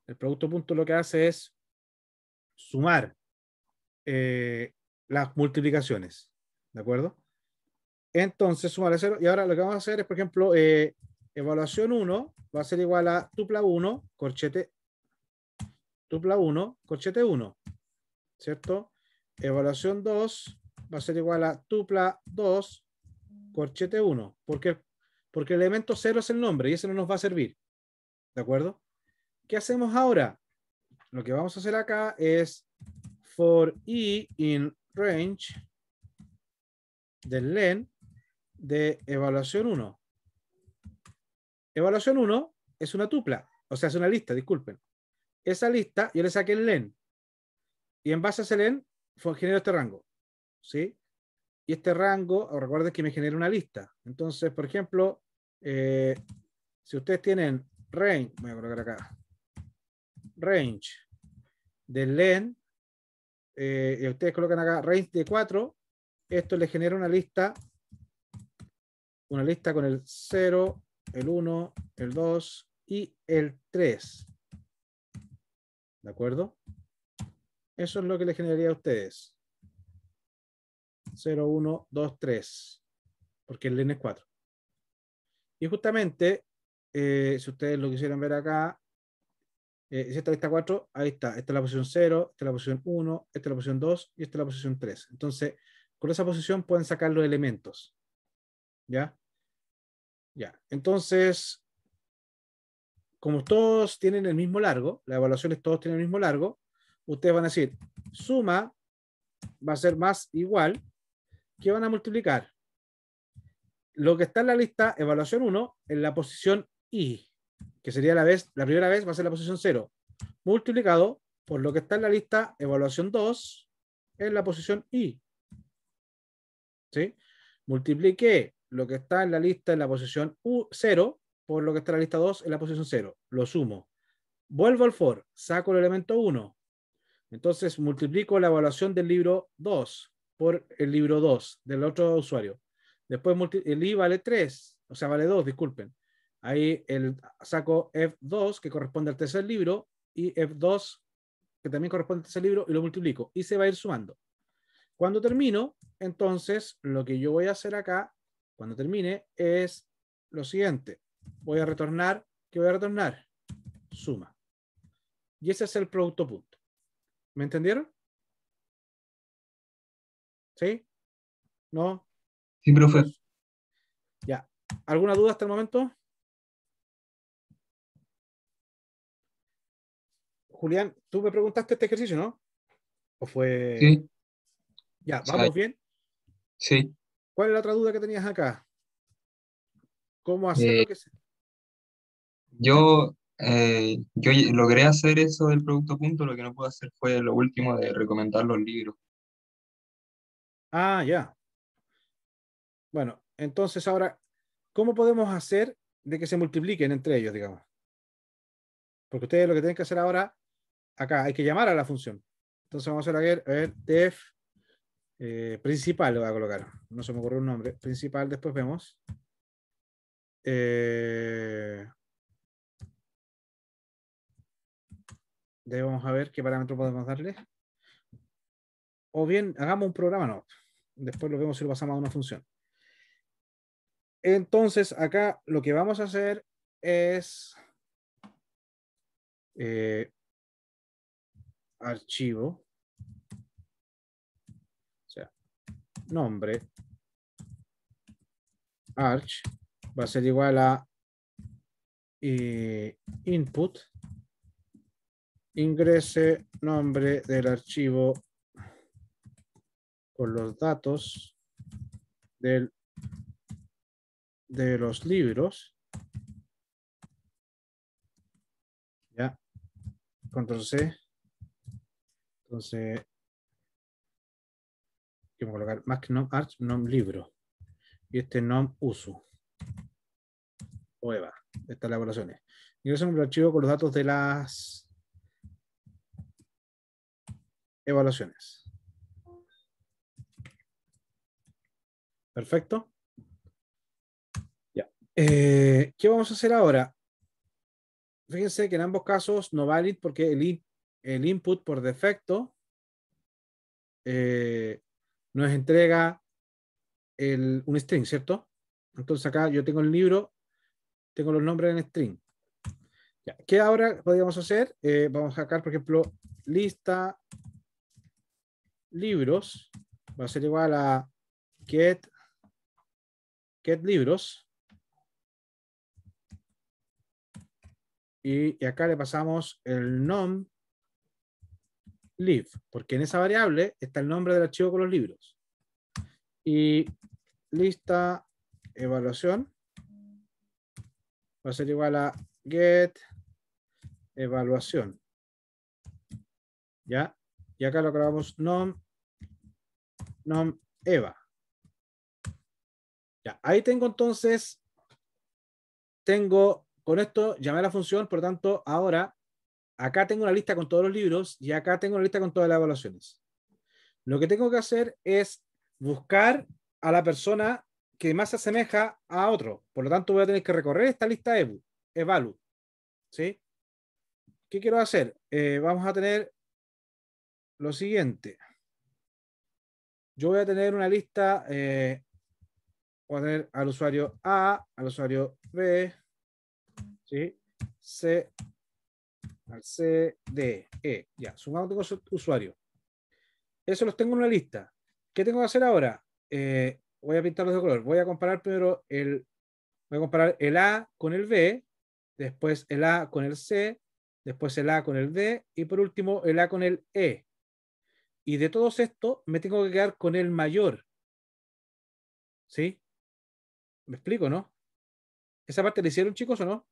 A: el producto punto lo que hace es sumar eh, las multiplicaciones. ¿De acuerdo? Entonces, sumar a cero. Y ahora lo que vamos a hacer es, por ejemplo, eh, evaluación 1 va a ser igual a tupla 1, corchete, tupla 1, corchete 1. ¿Cierto? Evaluación 2 va a ser igual a tupla 2 corchete 1. ¿Por Porque el elemento 0 es el nombre y ese no nos va a servir. ¿De acuerdo? ¿Qué hacemos ahora? Lo que vamos a hacer acá es for i in range del len de evaluación 1. Evaluación 1 es una tupla, o sea, es una lista, disculpen. Esa lista yo le saqué el len. Y en base a ese len, genero este rango. ¿sí? Y este rango, recuerden que me genera una lista. Entonces, por ejemplo, eh, si ustedes tienen range, voy a colocar acá, range de len, eh, y ustedes colocan acá range de 4, esto le genera una lista, una lista con el 0, el 1, el 2 y el 3. ¿De acuerdo? Eso es lo que le generaría a ustedes. 0, 1, 2, 3, porque el n es 4. Y justamente, eh, si ustedes lo quisieran ver acá, eh, si esta lista 4, ahí está, esta es la posición 0, esta es la posición 1, esta es la posición 2 y esta es la posición 3. Entonces, con esa posición pueden sacar los elementos. ¿Ya? Ya, entonces, como todos tienen el mismo largo, las evaluaciones todos tienen el mismo largo, ustedes van a decir, suma va a ser más igual ¿Qué van a multiplicar lo que está en la lista, evaluación 1, en la posición I, que sería la, vez, la primera vez va a ser la posición 0, multiplicado por lo que está en la lista, evaluación 2, en la posición I. ¿Sí? Multipliqué lo que está en la lista en la posición 0 por lo que está en la lista 2 en la posición 0. Lo sumo. Vuelvo al for, saco el elemento 1. Entonces multiplico la evaluación del libro 2 por el libro 2 del otro usuario. Después el i vale 3, o sea, vale 2, disculpen. Ahí el, saco f2 que corresponde al tercer libro y f2 que también corresponde al tercer libro y lo multiplico y se va a ir sumando. Cuando termino, entonces lo que yo voy a hacer acá, cuando termine, es lo siguiente. Voy a retornar, ¿qué voy a retornar? Suma. Y ese es el producto punto. ¿Me entendieron?
B: ¿Sí? ¿No? Sí, profe. Ya. ¿Alguna duda hasta el momento?
A: Julián, tú me preguntaste este ejercicio, ¿no? ¿O fue...? Sí. Ya, ¿vamos bien? Sí. ¿Cuál es la otra duda que tenías acá? ¿Cómo hacer lo eh, que
B: Yo, eh, yo logré hacer eso del producto punto, lo que no pude hacer fue lo último de recomendar los libros.
A: Ah, ya. Bueno, entonces ahora, ¿cómo podemos hacer de que se multipliquen entre ellos, digamos? Porque ustedes lo que tienen que hacer ahora, acá, hay que llamar a la función. Entonces vamos a hacer ver, def eh, principal lo voy a colocar. No se me ocurrió un nombre. Principal, después vemos. Eh, vamos a ver qué parámetro podemos darle o bien hagamos un programa, no. Después lo vemos si lo pasamos a una función. Entonces, acá lo que vamos a hacer es eh, archivo, o sea, nombre, arch, va a ser igual a eh, input, ingrese nombre del archivo con los datos del, de los libros. Ya, control C. Entonces, quiero colocar más nom arch, nom libro. Y este nom uso. O estas elaboraciones. Ingresamos el archivo con los datos de las evaluaciones. Perfecto. Ya. Eh, ¿Qué vamos a hacer ahora? Fíjense que en ambos casos no valid porque el, el input por defecto eh, nos entrega un string, ¿cierto? Entonces acá yo tengo el libro, tengo los nombres en string. ¿Qué ahora podríamos hacer? Eh, vamos a sacar, por ejemplo, lista libros. Va a ser igual a get get libros. Y, acá le pasamos el nom live, porque en esa variable está el nombre del archivo con los libros. Y lista evaluación va a ser igual a get evaluación. ¿Ya? Y acá lo grabamos nom, nom eva ahí tengo entonces, tengo con esto, llamé a la función, por lo tanto, ahora acá tengo una lista con todos los libros y acá tengo una lista con todas las evaluaciones. Lo que tengo que hacer es buscar a la persona que más se asemeja a otro. Por lo tanto, voy a tener que recorrer esta lista de EVALU. ¿Sí? ¿Qué quiero hacer? Eh, vamos a tener lo siguiente. Yo voy a tener una lista eh, Voy a tener al usuario A, al usuario B, ¿sí? C, al C, D, E. Ya, sumamos tengo usuarios. Eso los tengo en una lista. ¿Qué tengo que hacer ahora? Eh, voy a pintarlos de color. Voy a comparar primero el, voy a comparar el A con el B, después el A con el C, después el A con el D y por último el A con el E. Y de todos estos me tengo que quedar con el mayor. ¿Sí? ¿Me explico, no? ¿Esa parte la hicieron, chicos, o no?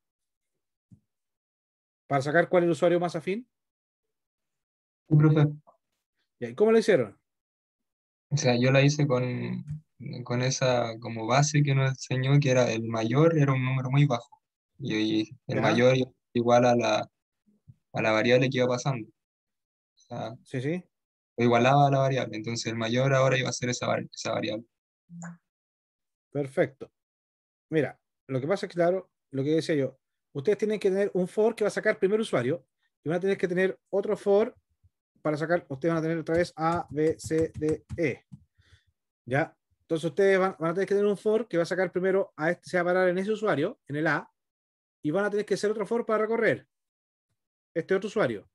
A: Para sacar cuál es el usuario más afín. ¿Y
C: cómo lo hicieron? O sea, yo la hice con, esa como base que nos enseñó, que era el mayor, era un número muy bajo. Y, el mayor igual a la, variable que iba pasando. sí, sí. igualaba a la variable, entonces el mayor ahora iba a ser esa variable.
A: Perfecto mira, lo que pasa es claro, lo que decía yo, ustedes tienen que tener un for que va a sacar primer usuario y van a tener que tener otro for para sacar, ustedes van a tener otra vez A, B, C, D, E. ¿Ya? Entonces ustedes van, a tener que tener un for que va a sacar primero a este, se va a parar en ese usuario, en el A, y van a tener que hacer otro for para recorrer este otro usuario.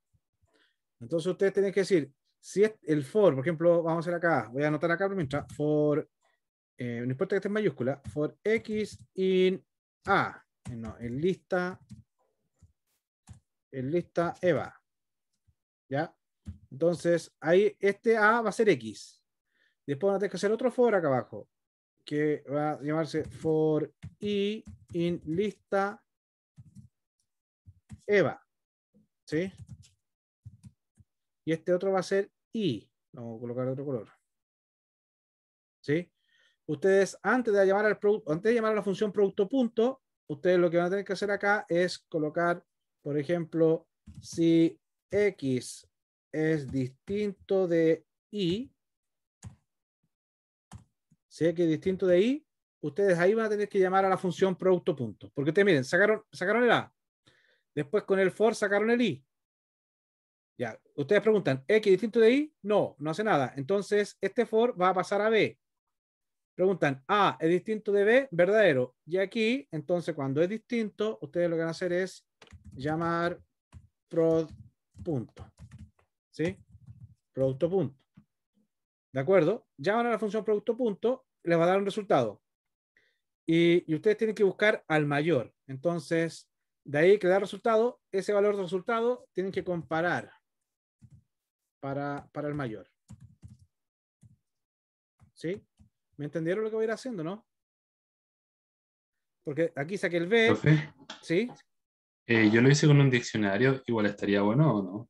A: Entonces ustedes tienen que decir, si es el for, por ejemplo, vamos a hacer acá, voy a anotar acá mientras, for eh, no importa que esté en mayúscula, for x in A, eh, no, en lista, en lista EVA. ¿Ya? Entonces, ahí este A va a ser X. Después van a tener que hacer otro for acá abajo, que va a llamarse for i in lista EVA. ¿Sí? Y este otro va a ser i. Vamos a colocar otro color. ¿Sí? ustedes antes de llamar a la función producto punto, ustedes lo que van a tener que hacer acá es colocar, por ejemplo, si x es distinto de y, si x es distinto de y, ustedes ahí van a tener que llamar a la función producto punto, porque ustedes miren, sacaron, sacaron el a, después con el for sacaron el i. Ya, ustedes preguntan, ¿x distinto de y? No, no hace nada. Entonces, este for va a pasar a b. Preguntan, A ah, es distinto de B, verdadero. Y aquí, entonces, cuando es distinto, ustedes lo que van a hacer es llamar prod punto. ¿Sí? Producto punto. ¿De acuerdo? Llaman a la función producto punto, les va a dar un resultado. Y, ustedes tienen que buscar al mayor. Entonces, de ahí que da resultado, ese valor de resultado tienen que comparar para, para el mayor. ¿Sí? ¿Me entendieron lo que voy a ir haciendo, no? Porque aquí saqué el B. Profe, ¿Sí?
C: Eh, yo lo hice con un diccionario, igual estaría bueno o no.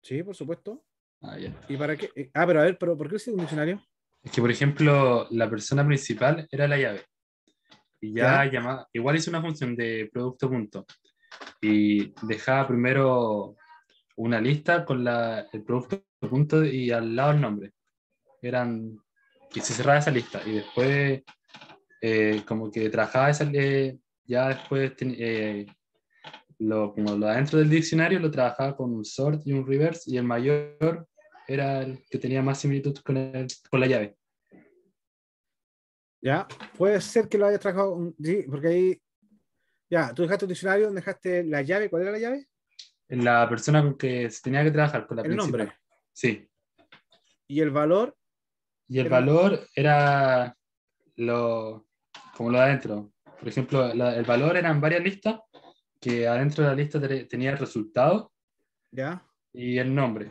C: Sí, por supuesto. Ah, ya. ¿Y para qué? Eh, ah, pero a ver, ¿pero ¿por qué hice un diccionario? Es que, por ejemplo, la persona principal era la llave. Y ya, llamaba, igual hice una función de producto punto. Y dejaba primero una lista con el producto punto y al lado el nombre. Eran y se cerraba esa lista y después eh, como que trabajaba esa eh, ya después eh, lo, como lo adentro del diccionario lo trabajaba con un sort y un reverse y el mayor era el que tenía más similitud con, con la llave.
A: Ya, puede ser que lo hayas trabajado, sí, porque ahí, ya, tú dejaste un diccionario, dejaste la llave, ¿cuál era la llave?
C: La persona con que se tenía que trabajar, con la El nombre. Sí. ¿Y el valor? Y el valor era lo, como lo de adentro. Por ejemplo, el valor eran varias listas, que adentro de la lista tenía el resultado ¿Ya? y el nombre.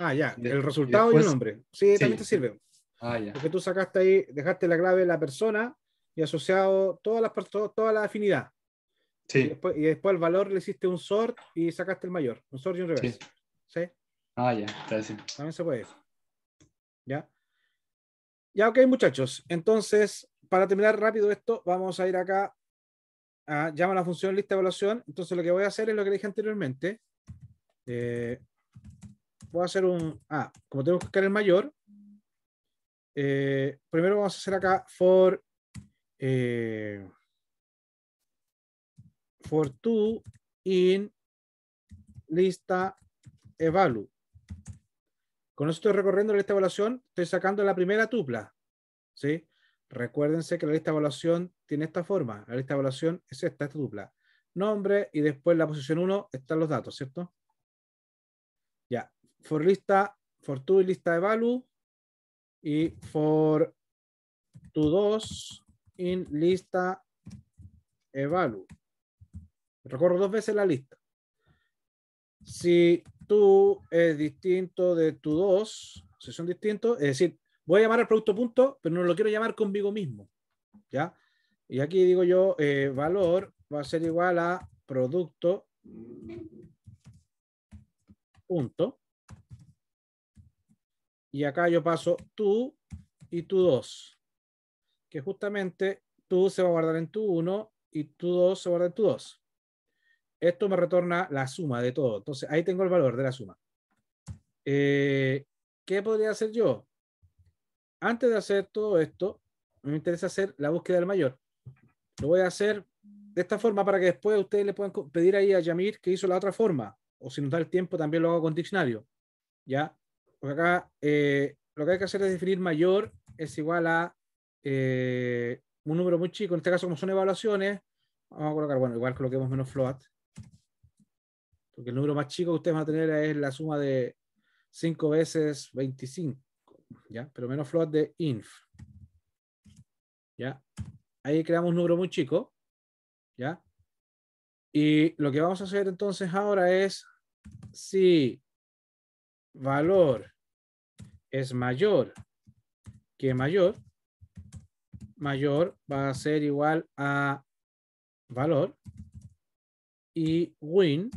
A: Ah, ya, el resultado y, el nombre. Sí, también te sirve. Ah, ya. Porque tú sacaste ahí, dejaste la clave de la persona y asociado todas las toda la afinidad. Sí. Y después, el valor le hiciste un sort y sacaste el mayor, un sort y un reverse. Sí.
C: Ah, ya, También
A: se puede. ¿Ya? Ya, ok, muchachos. Entonces, para terminar rápido esto, vamos a ir acá a llama a la función lista evaluación. Entonces, lo que voy a hacer es lo que dije anteriormente. Eh, voy a hacer un. Ah, como tengo que buscar el mayor, eh, primero vamos a hacer acá for. Eh, for to in lista evalue. Con esto estoy recorriendo la lista de evaluación, estoy sacando la primera tupla. ¿sí? Recuérdense que la lista de evaluación tiene esta forma. La lista de evaluación es esta, esta tupla. Nombre y después la posición 1 están los datos, ¿cierto? Ya, for lista, for to lista de y for to 2 in lista evalu. Recorro dos veces la lista. Si tú es distinto de tu dos, si son distintos, es decir, voy a llamar al producto punto, pero no lo quiero llamar conmigo mismo, ¿ya? Y aquí digo yo, eh, valor va a ser igual a producto punto. Y acá yo paso tú y tu 2, que justamente tú se va a guardar en tu 1 y tu 2 se guarda en tu 2 esto me retorna la suma de todo. Entonces, ahí tengo el valor de la suma. Eh, ¿Qué podría hacer yo? Antes de hacer todo esto, me interesa hacer la búsqueda del mayor. Lo voy a hacer de esta forma para que después ustedes le puedan pedir ahí a Yamir que hizo la otra forma. O si nos da el tiempo, también lo hago con diccionario. ¿Ya? acá eh, lo que hay que hacer es definir mayor es igual a eh, un número muy chico. En este caso, como son evaluaciones, vamos a colocar, bueno, igual coloquemos menos float porque el número más chico que ustedes van a tener es la suma de 5 veces 25, ¿ya? Pero menos float de inf, ¿ya? Ahí creamos un número muy chico, ¿ya? Y lo que vamos a hacer entonces ahora es, si valor es mayor que mayor, mayor va a ser igual a valor y win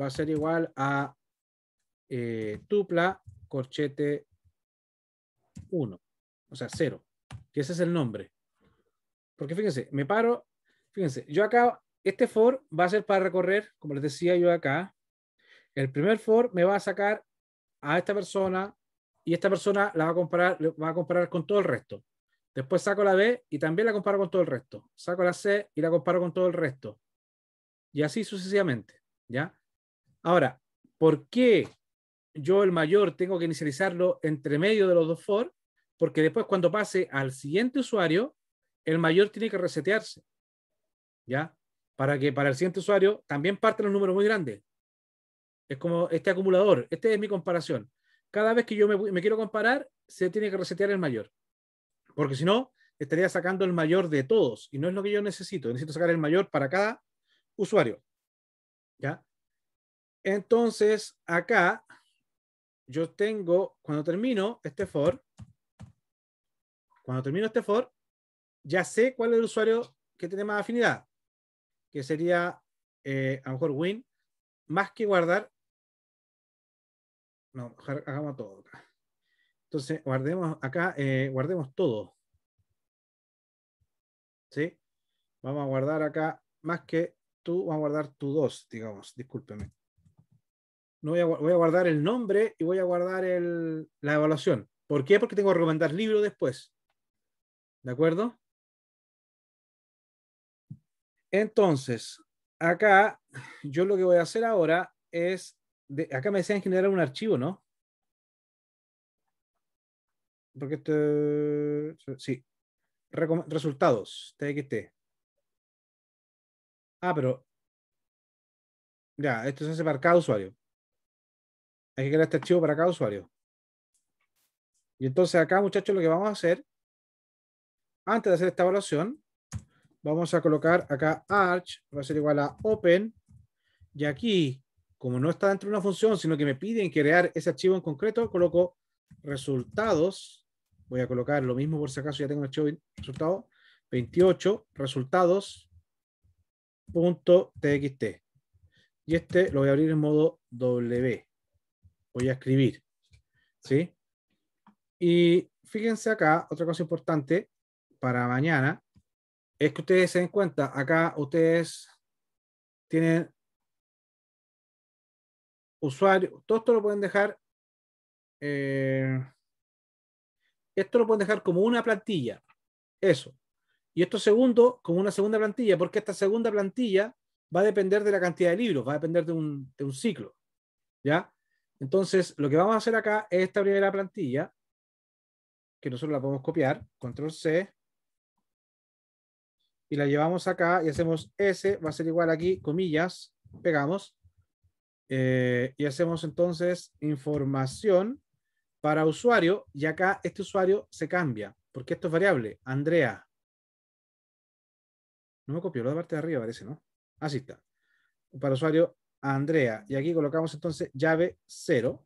A: va a ser igual a eh, tupla corchete 1, o sea, 0, que ese es el nombre. Porque fíjense, me paro, fíjense, yo acá, este for va a ser para recorrer, como les decía yo acá, el primer for me va a sacar a esta persona y esta persona la va a comparar, va a comparar con todo el resto. Después saco la B y también la comparo con todo el resto. Saco la C y la comparo con todo el resto. Y así sucesivamente, ¿ya? Ahora, ¿por qué yo el mayor tengo que inicializarlo entre medio de los dos for? Porque después cuando pase al siguiente usuario, el mayor tiene que resetearse. ¿Ya? Para que para el siguiente usuario también parte los números muy grande. Es como este acumulador. Esta es mi comparación. Cada vez que yo me, me quiero comparar, se tiene que resetear el mayor. Porque si no, estaría sacando el mayor de todos. Y no es lo que yo necesito. Necesito sacar el mayor para cada usuario. ¿Ya? Entonces, acá yo tengo, cuando termino este for, cuando termino este for, ya sé cuál es el usuario que tiene más afinidad, que sería eh, a lo mejor win, más que guardar. No, hagamos todo acá. Entonces, guardemos acá, eh, guardemos todo. ¿Sí? Vamos a guardar acá, más que tú, vamos a guardar tu dos, digamos, discúlpeme no voy, a, guardar el nombre y voy a guardar la evaluación. ¿Por qué? Porque tengo que recomendar libro después. ¿De acuerdo? Entonces, acá yo lo que voy a hacer ahora es, de, acá me decían generar un archivo, ¿no? Porque esto, sí, resultados,
B: TXT. Ah, pero, ya, esto
A: se hace para cada usuario. Hay que crear este archivo para cada usuario. Y entonces acá, muchachos, lo que vamos a hacer, antes de hacer esta evaluación, vamos a colocar acá arch, va a ser igual a open, y aquí, como no está dentro de una función, sino que me piden crear ese archivo en concreto, coloco resultados, voy a colocar lo mismo por si acaso ya tengo un archivo resultado, 28 resultados.txt. Y este lo voy a abrir en modo W voy a escribir. ¿Sí? Y fíjense acá, otra cosa importante para mañana es que ustedes se den cuenta, acá ustedes tienen usuario, todo esto lo pueden dejar, eh, esto lo pueden dejar como una plantilla, eso. Y esto segundo, como una segunda plantilla, porque esta segunda plantilla va a depender de la cantidad de libros, va a depender de un, de un ciclo, ¿ya? Entonces, lo que vamos a hacer acá es esta primera plantilla, que nosotros la podemos copiar, control C, y la llevamos acá y hacemos S, va a ser igual aquí, comillas, pegamos, eh, y hacemos entonces información para usuario, y acá este usuario se cambia, porque esto es variable, Andrea. No me copió la parte de arriba, parece, ¿no? Así ah, está. Para usuario Andrea. Y aquí colocamos entonces llave 0.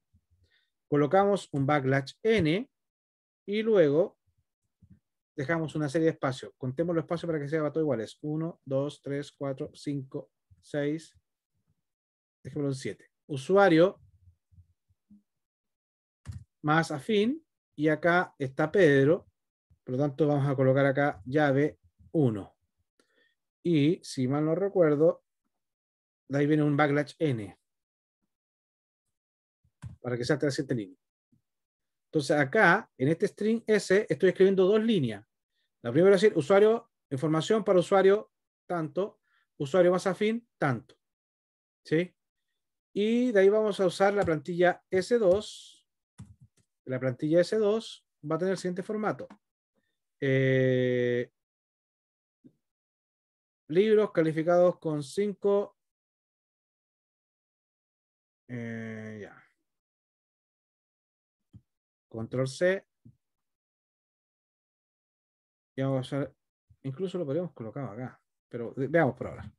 A: Colocamos un backlash n y luego dejamos una serie de espacios. Contemos los espacios para que sea todo iguales. 1, 2, 3, 4, 5, 6. Dejémoslo 7. Usuario más afín. Y acá está Pedro. Por lo tanto, vamos a colocar acá llave 1. Y si mal no recuerdo, de ahí viene un backlash N para que salte la siguiente línea. Entonces acá, en este string S, estoy escribiendo dos líneas. La primera es decir, usuario, información para usuario, tanto, usuario más afín, tanto. ¿Sí? Y de ahí vamos a usar la plantilla S2. La plantilla S2 va a tener el siguiente formato. Eh,
B: libros calificados con 5 eh, ya. Control
A: C. vamos a incluso lo podríamos colocar acá, pero veamos por ahora.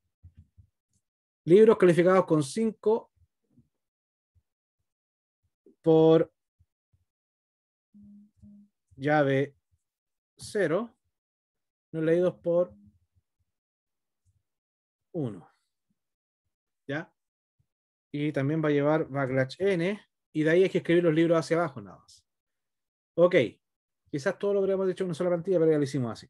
A: Libros calificados con 5
B: por llave 0, no leídos por
A: 1 y también va a llevar backlash n y de ahí hay que escribir los libros hacia abajo nada más. Ok, quizás todo lo habríamos hecho en una sola plantilla, pero ya lo hicimos así.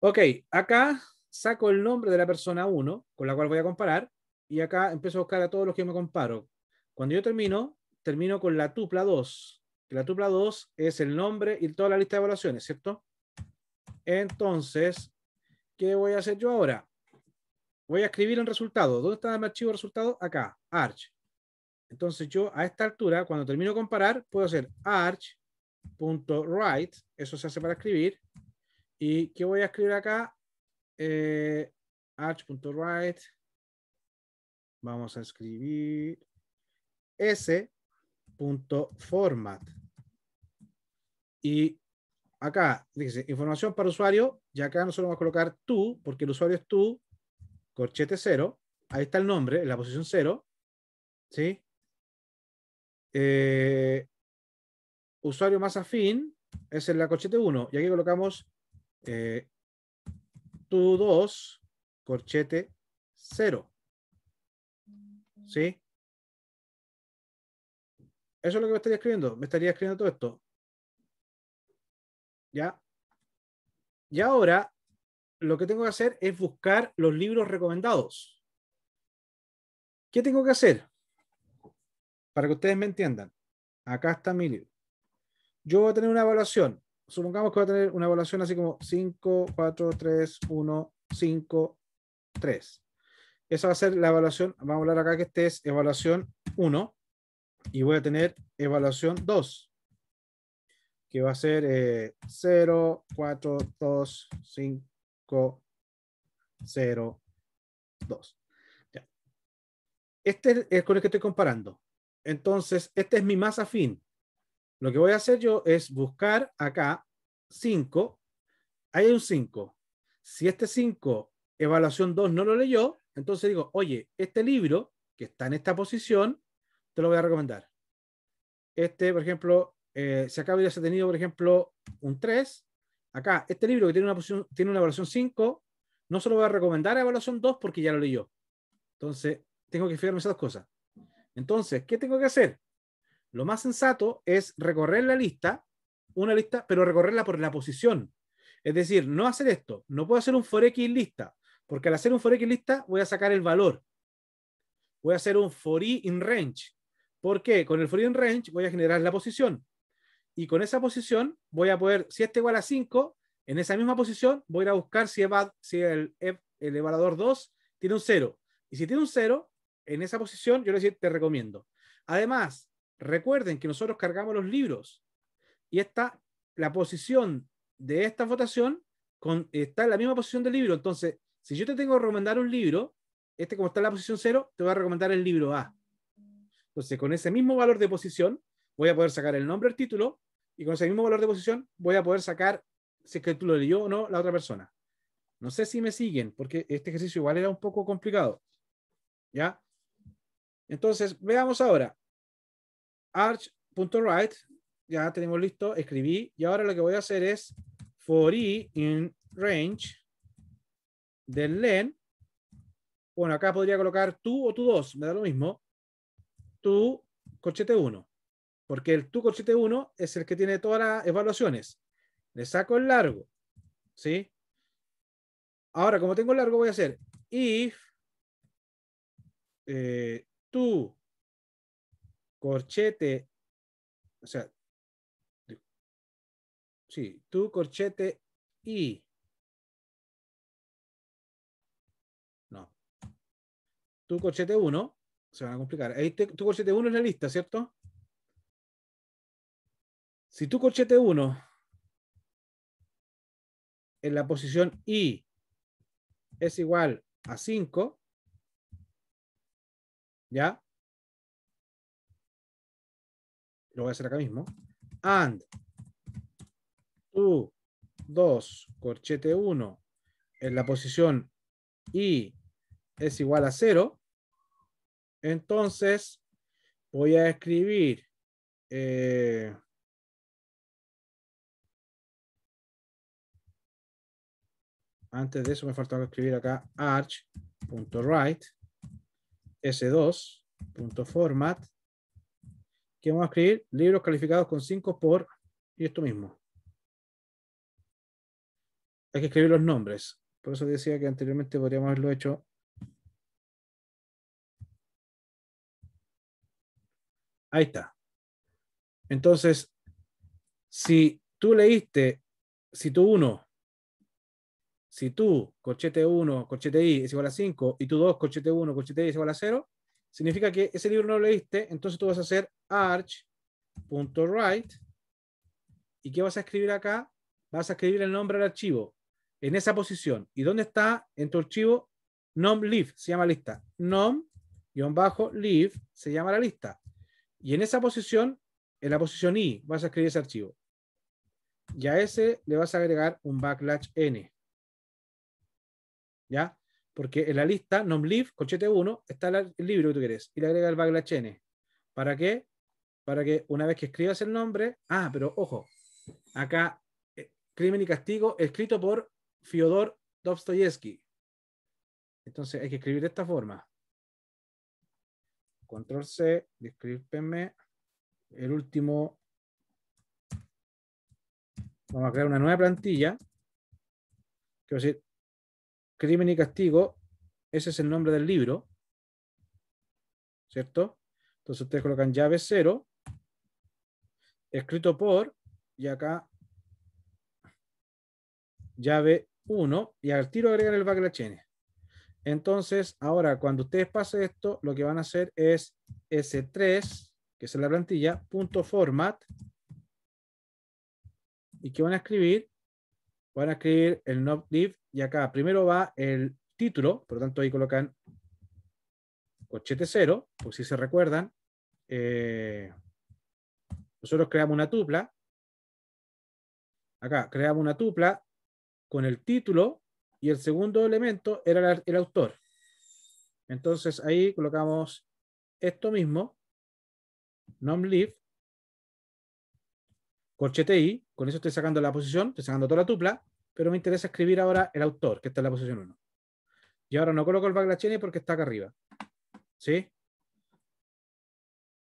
A: Ok, acá saco el nombre de la persona 1 con la cual voy a comparar y acá empiezo a buscar a todos los que me comparo. Cuando yo termino, termino con la tupla 2. La tupla 2 es el nombre y toda la lista de evaluaciones, ¿cierto? Entonces, ¿qué voy a hacer yo ahora? voy a escribir el resultado. ¿Dónde está mi archivo de resultado? Acá, arch. Entonces yo a esta altura, cuando termino de comparar, puedo hacer arch.write, eso se hace para escribir, y ¿qué voy a escribir acá? Eh, arch.write, vamos a escribir s.format. Y acá, dice, información para usuario, ya acá nosotros vamos a colocar tú, porque el usuario es tú, corchete 0, ahí está el nombre, en la posición 0, ¿sí? Eh, usuario más afín es en la corchete 1, y aquí colocamos eh, tu 2, corchete 0, ¿sí? Eso es lo que me estaría escribiendo, me estaría escribiendo
B: todo esto. ¿Ya? Y ahora
A: lo que tengo que hacer es buscar los libros recomendados. ¿Qué tengo que hacer? Para que ustedes me entiendan. Acá está mi libro. Yo voy a tener una evaluación. Supongamos que voy a tener una evaluación así como 5, 4, 3, 1, 5, 3. Esa va a ser la evaluación. Vamos a hablar acá que este es evaluación 1. Y voy a tener evaluación 2 que va a ser 0, 4, 2, 5, 0, 2. Este es con el que estoy comparando. Entonces, este es mi más afín Lo que voy a hacer yo es buscar acá 5. hay un 5. Si este 5, evaluación 2, no lo leyó, entonces digo, oye, este libro que está en esta posición, te lo voy a recomendar. Este, por ejemplo, eh, si acá hubiese tenido, por ejemplo, un 3, acá, este libro que tiene una, posición, tiene una evaluación 5, no se lo voy a recomendar a evaluación 2 porque ya lo yo. Entonces, tengo que fijarme esas dos cosas. Entonces, ¿qué tengo que hacer? Lo más sensato es recorrer la lista, una lista, pero recorrerla por la posición. Es decir, no hacer esto. No puedo hacer un forex lista, porque al hacer un x lista voy a sacar el valor. Voy a hacer un for in range. porque Con el for in range voy a generar la posición y con esa posición voy a poder, si este igual a 5, en esa misma posición voy a ir a buscar si, el, el, evaluador 2 tiene un 0. Y si tiene un 0, en esa posición yo decir, te recomiendo. Además, recuerden que nosotros cargamos los libros y esta, la posición de esta votación está en la misma posición del libro. Entonces, si yo te tengo que recomendar un libro, este como está en la posición 0, te voy a recomendar el libro A. Entonces, con ese mismo valor de posición, voy a poder sacar el nombre del título y con ese mismo valor de posición voy a poder sacar si es que tú lo leyó o no la otra persona. No sé si me siguen, porque este ejercicio igual era un poco complicado. ¿Ya? Entonces, veamos ahora. Arch.write, ya tenemos listo, escribí, y ahora lo que voy a hacer es for i in range del len. Bueno, acá podría colocar tú o tu dos, me da lo mismo. tu corchete 1 porque el tu corchete 1 es el que tiene todas las evaluaciones. Le saco el largo, ¿sí? Ahora, como tengo el largo, voy a hacer if eh,
B: tu corchete, o sea, sí, tu corchete y no, tu corchete 1, se van a complicar. Ahí tu corchete 1 es la lista, ¿cierto? Si tu corchete 1 en la posición I es igual a 5, ¿ya? Lo voy a hacer acá mismo.
A: And tu 2 corchete 1 en la posición I es igual a 0, entonces voy a escribir eh, antes de eso me faltaba escribir acá arch.write s2.format que vamos a escribir libros calificados con 5 por y esto mismo. Hay que escribir los nombres. Por eso decía que anteriormente podríamos haberlo hecho Ahí está. Entonces, si tú leíste, si tú uno si tú, corchete 1, corchete i es igual a 5, y tú 2, corchete 1, corchete i es igual a 0, significa que ese libro no lo leíste, entonces tú vas a hacer arch.write, ¿y qué vas a escribir acá? Vas a escribir el nombre del archivo, en esa posición. ¿Y dónde está en tu archivo? nom se llama lista. nom leaf se llama la lista. Y en esa posición, en la posición i, vas a escribir ese archivo. Y a ese le vas a agregar un backlash n. ¿ya? Porque en la lista nomlive colchete 1, está el libro que tú quieres y le agrega el baglachene. n. ¿Para qué? Para que una vez que escribas el nombre, ah, pero ojo, acá eh, Crimen y Castigo, escrito por Fyodor Dostoyevsky. Entonces hay que escribir de esta forma. Control C, discrípenme. El último. Vamos a crear una nueva plantilla. Quiero decir, Crimen y Castigo, ese es el nombre del libro, ¿cierto? Entonces ustedes colocan llave 0. escrito por, y acá llave 1, y al tiro agregar el backlash n. Entonces, ahora cuando ustedes pasen esto, lo que van a hacer es S3, que es la plantilla, punto format, y que van a escribir van a escribir el no y acá primero va el título, por lo tanto ahí colocan cochete cero, por si se recuerdan. Eh, nosotros creamos una tupla. Acá creamos una tupla con el título y el segundo elemento era el, autor. Entonces ahí colocamos esto mismo, nomlive, I. con eso estoy sacando la posición, estoy sacando toda la tupla, pero me interesa escribir ahora el autor, que está en la posición 1. Y ahora no coloco el backslash porque está acá arriba. ¿Sí?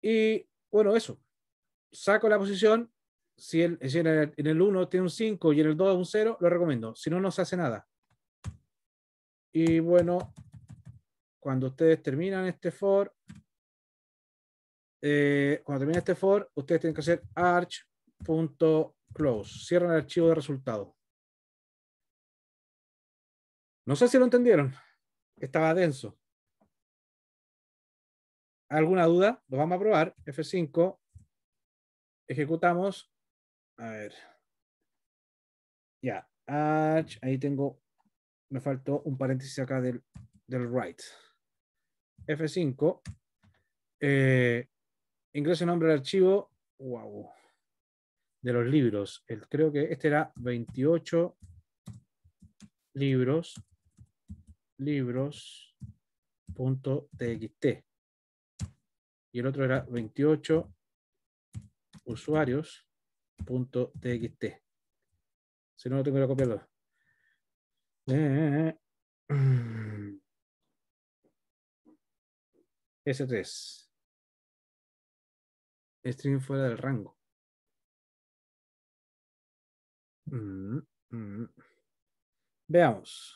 A: Y bueno, eso. Saco la posición. Si, en, el, 1 tiene un 5 y en el 2 un 0, lo recomiendo. Si no, no se hace nada. Y bueno, cuando ustedes terminan este for, eh, cuando termina este for, ustedes tienen que hacer arch
B: Punto close. Cierran el archivo de resultado. No sé si lo entendieron. Estaba denso.
A: ¿Alguna duda? Lo vamos a probar. F5. Ejecutamos. A ver. Ya. Ahí tengo. Me faltó un paréntesis acá del, del write. F5. Eh, ingreso nombre del archivo. Wow de los libros. creo que este era 28 libros, libros.txt. Y el otro era 28 usuarios.txt. Si no, lo tengo que copiar.
B: S3. String fuera del rango. Mm, mm. Veamos.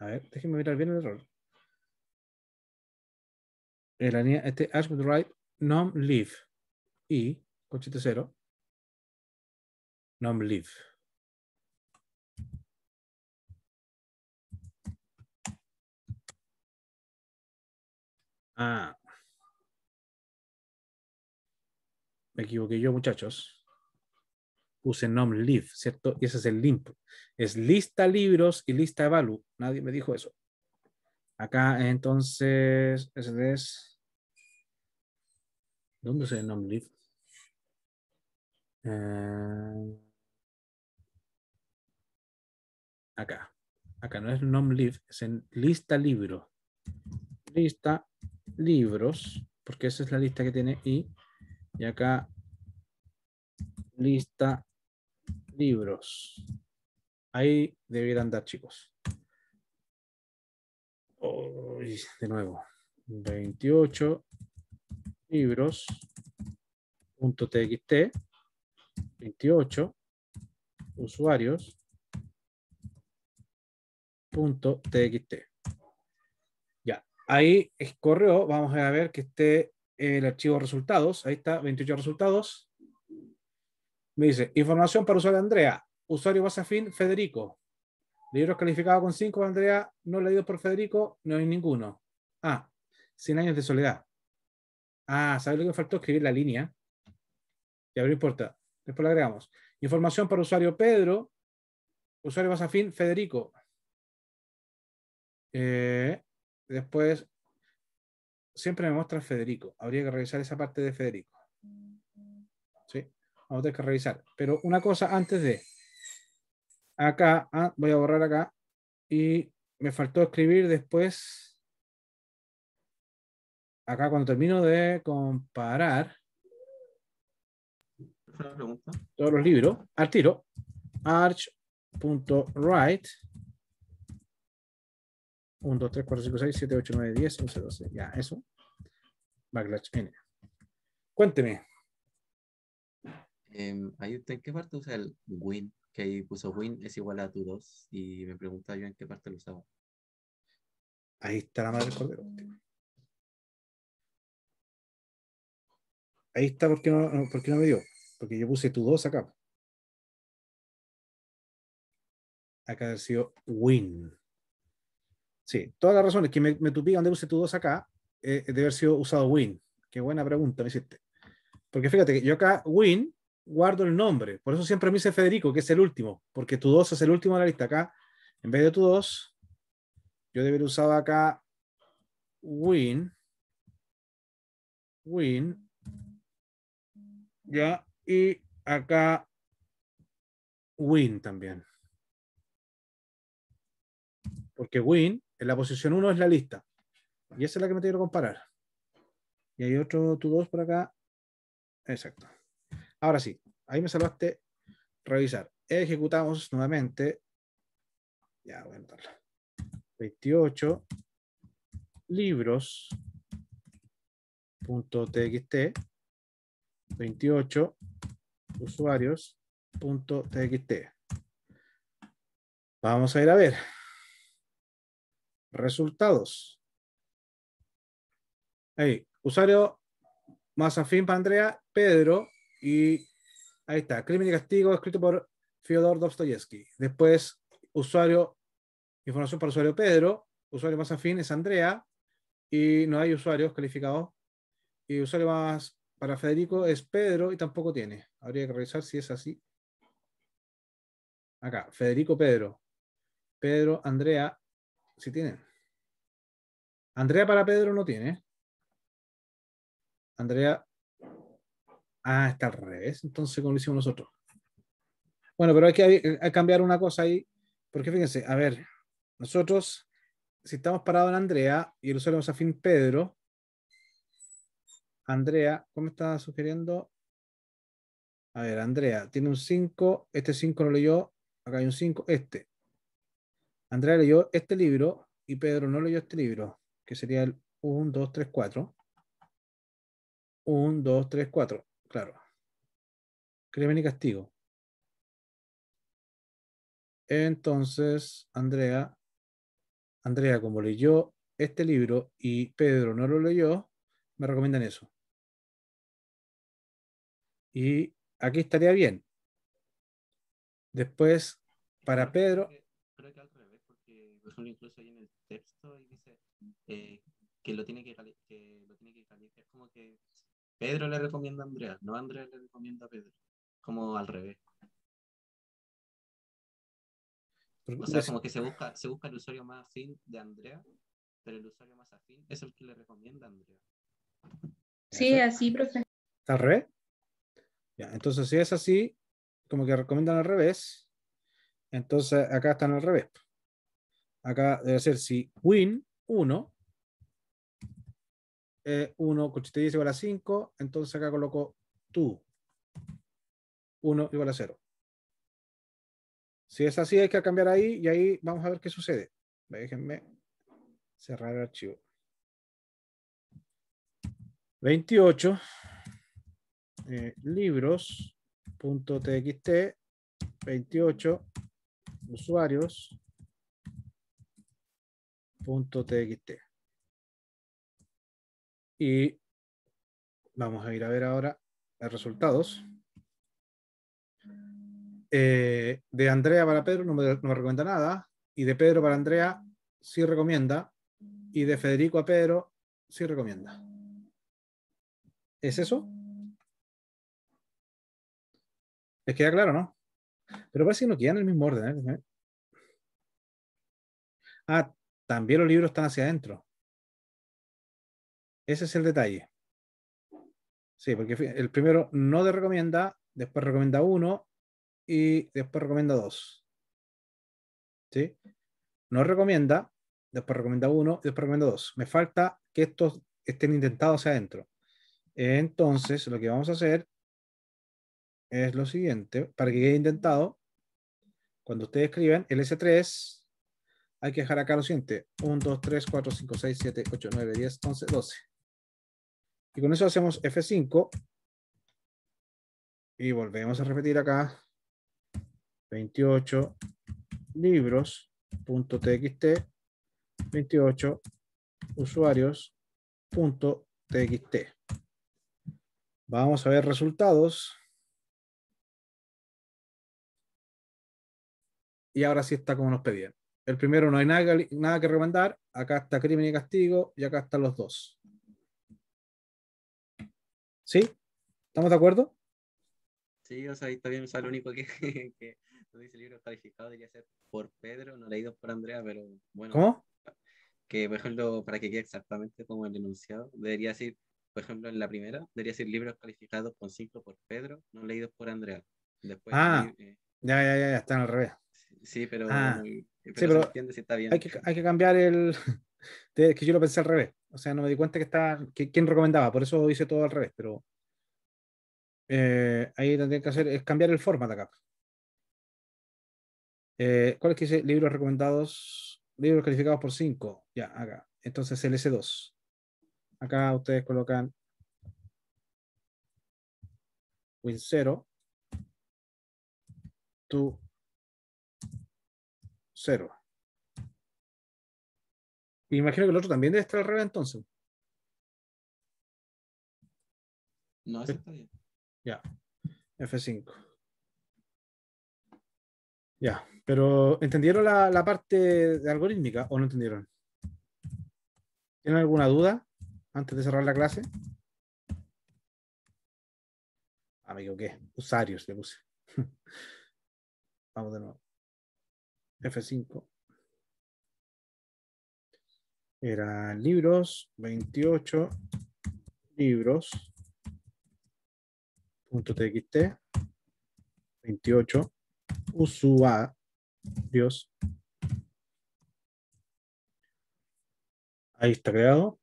B: A ver, déjenme mirar bien el error. El, este este nom live y cochete cero, nom live. Ah. Me
A: equivoqué yo, muchachos puse nom live, ¿cierto? Y ese es el limp. Es lista libros y lista value. Nadie me dijo eso. Acá entonces, ese es... ¿Dónde es el nom live?
B: Eh,
A: acá. Acá no es nom live, es en lista libro. Lista libros, porque esa es la lista que tiene y, y acá lista libros. Ahí debieran dar, chicos. de nuevo, 28 libros. Punto txt, 28 usuarios. Punto txt. Ya, ahí correo, vamos a ver que esté el archivo resultados. Ahí está, 28 resultados dice, información para usuario Andrea. Usuario vasafín Federico. Libros calificados con 5, Andrea. No leídos por Federico, no hay ninguno. Ah, 100 años de soledad. Ah, ¿sabes lo que faltó? Escribir la línea. y abrir puerta. Después la agregamos. Información para usuario Pedro. Usuario basafín Federico. Eh, después, siempre me muestra Federico. Habría que revisar esa parte de Federico. Vamos a tener que revisar. Pero una cosa antes de. Acá, ah, voy a borrar acá. Y me faltó escribir después. Acá cuando termino de comparar. pregunta. Todos los libros. Al tiro. Arch.write. 1, 2, 3, 4, 5, 6, 7, 8, 9, 10, 11, 12. Ya, eso. Backlash N. Cuénteme.
C: Em, en qué parte usa el win, que ahí puso win es igual a tu 2 y me pregunta yo en qué parte lo usaba. Ahí está la madre del cordero.
B: Ahí está porque no, porque
A: no me dio. Porque yo puse tu 2 acá. Acá ha sido win. Sí, todas las razones que me, me de donde puse tu 2 acá eh, debe haber sido usado win. Qué buena pregunta me hiciste. Porque fíjate que yo acá win guardo el nombre. Por eso siempre me dice Federico, que es el último, porque tu 2 es el último de la lista. Acá, en vez de tu 2, yo debería usar acá win. Win. Ya, y acá win también. Porque win, en la posición 1 es la lista. Y esa es la que me quiero comparar. Y hay otro, tu 2 por acá. Exacto. Ahora sí, ahí me salvaste. Revisar. Ejecutamos nuevamente. Ya, voy a 28 libros.txt 28 usuarios.txt. Vamos a ir a ver. Resultados. Ahí, usuario más afín para Andrea, Pedro, y ahí está, Crimen y Castigo, escrito por Fyodor Dostoyevsky. Después, usuario, información para usuario Pedro, usuario más afín es Andrea, y no hay usuarios calificados. Y usuario más para Federico es Pedro y tampoco tiene. Habría que revisar si es así. Acá, Federico Pedro. Pedro, Andrea, si ¿sí tienen. Andrea para Pedro no tiene. Andrea Ah, está al revés, entonces, como lo hicimos nosotros. Bueno, pero hay que cambiar una cosa ahí, porque fíjense, a ver, nosotros, si estamos parados en Andrea y el usuario es afín Pedro, Andrea, ¿cómo está sugiriendo? A ver, Andrea, tiene un 5, este 5 lo leyó, acá hay un 5, este. Andrea leyó este libro y Pedro no leyó este libro, que sería el 1, 2, 3, 4. 1, 2, 3, 4. Claro.
B: Crimen y castigo.
A: Entonces, Andrea, Andrea, como leyó este libro y Pedro no lo leyó, me recomiendan eso. Y aquí estaría bien. Después, para Pedro. Creo que al revés, porque incluso ahí en el texto dice eh, que lo tiene que, que, es como que Pedro le recomienda a Andrea, no Andrea le
B: recomienda a Pedro. Como al revés. O sea, como que se busca,
A: el usuario más afín de Andrea, pero el usuario más afín es el que le recomienda a Andrea.
B: Sí, así, profe.
A: ¿Al revés? Ya, entonces si es así, como que recomiendan al revés, entonces acá están al revés. Acá debe ser si win 1 eh, 1 dice igual a 5, entonces acá coloco tú. 1 igual a 0. Si es así, hay que cambiar ahí y ahí vamos a ver qué sucede. Déjenme cerrar el archivo. 28 eh, libros.txt 28 usuarios.txt. Y vamos a ir a ver ahora los resultados. Eh, de Andrea para Pedro no me, recomienda nada. Y de Pedro para Andrea sí recomienda. Y de Federico a Pedro sí recomienda. ¿Es eso?
B: que queda claro, no? Pero parece que no quedan en el mismo orden. ¿eh? Ah, también los libros están hacia adentro.
A: Ese es el detalle. Sí, porque el primero no te recomienda, después recomienda uno y después recomienda dos. ¿Sí? No recomienda, después recomienda uno y después recomienda dos. Me falta que estos estén intentados hacia adentro. Entonces, lo que vamos a hacer es lo siguiente. Para que quede intentado, cuando ustedes escriben el s 3 hay que dejar acá lo siguiente. 1, 2, 3, 4, 5, 6, 7, 8, 9, 10, 11, 12. Y con eso hacemos F5. Y volvemos a repetir acá. 28 libros.txt 28 usuarios.txt. Vamos a ver resultados. Y ahora sí está como nos pedían. El primero no hay nada, nada que recomendar Acá está crimen y castigo y acá están los dos. ¿Sí? ¿Estamos de acuerdo?
C: Sí, o sea, ahí O sea, lo único que, *laughs* que dice el libro calificado, debería ser por Pedro, no leído por Andrea, pero bueno. ¿Cómo? Que, por ejemplo, para que quede exactamente
A: como el enunciado, debería ser, por ejemplo, en la primera, debería ser libros calificados con cinco por Pedro, no leídos por Andrea. Después, ah, eh, ya, ya, ya, ya, están al revés. Sí, pero, pero, ah, sí, pero se entiende si está bien. hay que cambiar el, *laughs* Es que yo lo pensé al revés. O sea, no me di cuenta que estaba. Que, ¿Quién recomendaba? Por eso hice todo al revés, pero. Eh, ahí tendría que hacer es cambiar el format acá. Eh, ¿Cuál es que dice? Libros recomendados. Libros calificados por 5. Ya, acá. Entonces el S2. Acá ustedes colocan
B: win 0 to 0. Y imagino que el otro también debe estar al entonces. No, ese está bien. Ya.
A: F5. Ya. Pero, ¿entendieron la, parte algorítmica o no entendieron? ¿Tienen alguna duda antes de cerrar la clase? Amigo,
B: ah, ¿qué? Usarios, Usuarios le puse. *laughs* Vamos de nuevo.
A: F5. Era libros, 28 libros. Punto txt, 28 Dios. Ahí está creado.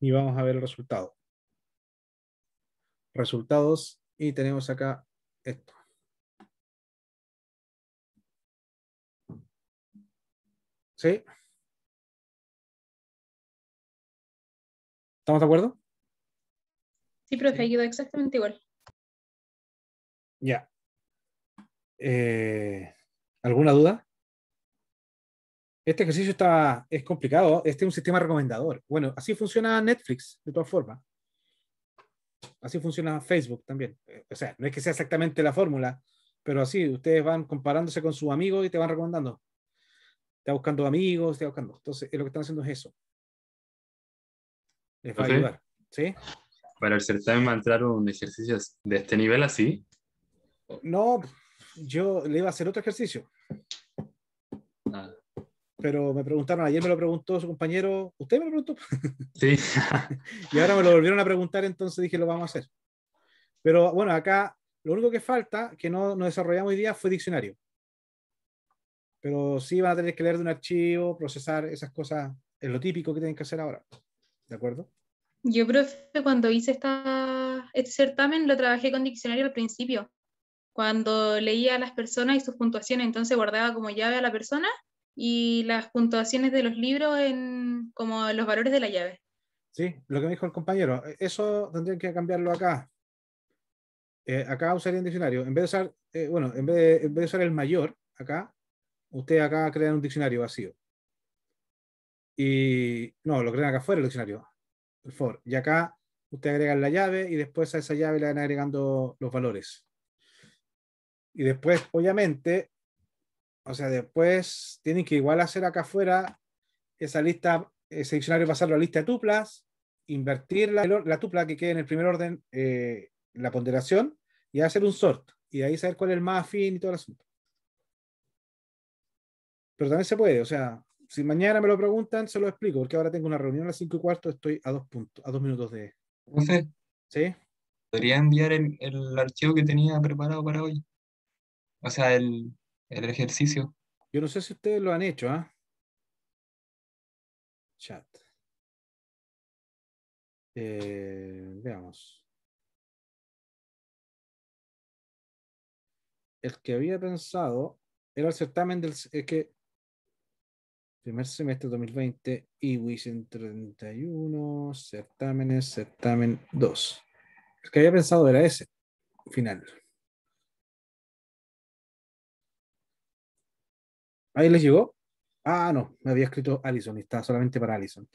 B: Y vamos a ver el resultado. Resultados. Y tenemos acá esto. ¿Sí? ¿Estamos de acuerdo? Sí, profe, quedó exactamente igual. Ya. Eh, ¿Alguna
A: duda? Este ejercicio está, es complicado. Este es un sistema recomendador. Bueno, así funciona Netflix, de todas formas. Así funciona Facebook también. Eh, o sea, no es que sea exactamente la fórmula, pero así ustedes van comparándose con sus amigos y te van recomendando. Te buscando amigos, te buscando. Entonces, lo que están haciendo es eso les va a ayudar. ¿Sí?
C: ¿Para el certamen va a entrar un ejercicio de este nivel así?
A: No, yo le iba a hacer otro ejercicio. Ah. Pero me preguntaron, ayer me lo preguntó su compañero, ¿usted me lo preguntó?
C: *laughs* Sí. *laughs*
A: y ahora me lo volvieron a preguntar, entonces dije, lo vamos a hacer. Pero bueno, acá lo único que falta, que no, no desarrollamos hoy día, fue diccionario. Pero sí van a tener que leer de un archivo, procesar esas cosas, es lo típico que tienen que hacer ahora. ¿De acuerdo?
B: Yo, profe, cuando hice esta, este certamen lo trabajé con diccionario al principio, cuando leía a las personas y sus puntuaciones, entonces guardaba como llave a la persona y las puntuaciones de los libros en como los valores de la llave.
A: Sí, lo que me dijo el compañero, e, eso tendría que cambiarlo acá. Eh, acá acá un diccionario. En vez de usar, eh, bueno, en vez de, en vez de usar el mayor, acá, usted acá crea un diccionario vacío. Y no, lo crean acá afuera el diccionario, el for. Y acá usted agrega la llave y después a esa llave le van agregando los valores. Y después, obviamente, o sea, después tienen que igual hacer acá afuera esa lista, ese diccionario pasarlo a la lista de tuplas, invertir la, tupla que quede en el primer orden, eh, la ponderación, y hacer un sort. Y de ahí saber cuál es el más afín y todo el asunto. Pero también se puede, o sea, si mañana me lo preguntan, se lo explico, porque ahora tengo una reunión a las 5 y cuarto, estoy a dos, puntos, a dos minutos de... Entonces, ¿Sí?
C: ¿podría enviar
A: el, el, archivo que tenía preparado para hoy? O sea, el, ejercicio. Yo no sé si ustedes lo han hecho, ¿ah? Chat.
B: Eh, veamos. El que había pensado era el certamen
A: del... Es que primer semestre 2020, IWIS en 31, certámenes, certamen 2. El que había pensado era ese, final. ¿Ahí les llegó? Ah, no, me había escrito Allison está solamente para Allison.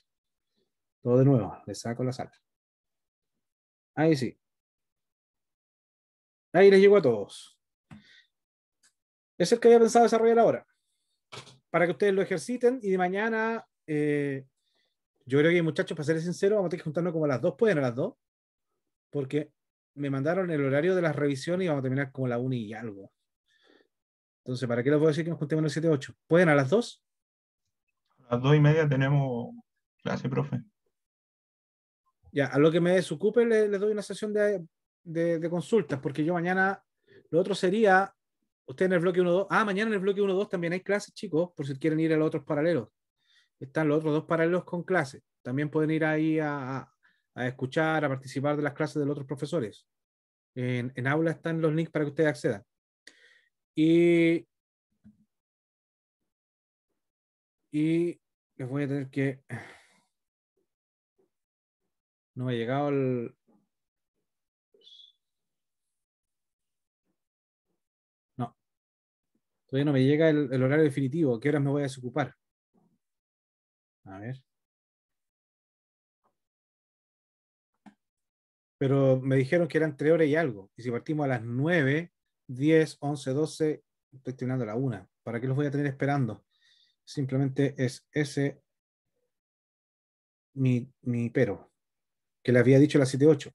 A: Todo de nuevo, le saco la sala. Ahí sí. Ahí les llegó a todos. Es el que había pensado desarrollar ahora para que ustedes lo ejerciten y de mañana, eh, yo creo que muchachos, para ser sincero, vamos a tener que juntarnos como a las dos, pueden a las dos? porque me mandaron el horario de las revisiones y vamos a terminar como a la una y algo. Entonces, ¿para qué les voy a decir que nos juntemos a las 7, 8? ¿Pueden a las dos? A las dos y media tenemos clase, profe. Ya, a lo que me desocupe les doy una sesión de, de, de consultas, porque yo mañana, lo otro sería Ustedes en el bloque 1-2. Ah, mañana en el bloque 1-2 también hay clases, chicos, por si quieren ir a los otros paralelos. Están los otros dos paralelos con clases. También pueden ir ahí a, escuchar, a participar de las clases de los otros profesores. En, aula están los links para que ustedes accedan. Y, y les voy a tener que...
B: No me ha llegado el, Todavía no me llega el, horario definitivo. ¿Qué horas me voy a desocupar? A ver.
A: Pero me dijeron que eran tres horas y algo. Y si partimos a las nueve, diez, once, doce, estoy terminando a la una. ¿Para qué los voy a tener esperando? Simplemente es ese mi, pero, que le había dicho a las siete, y ocho.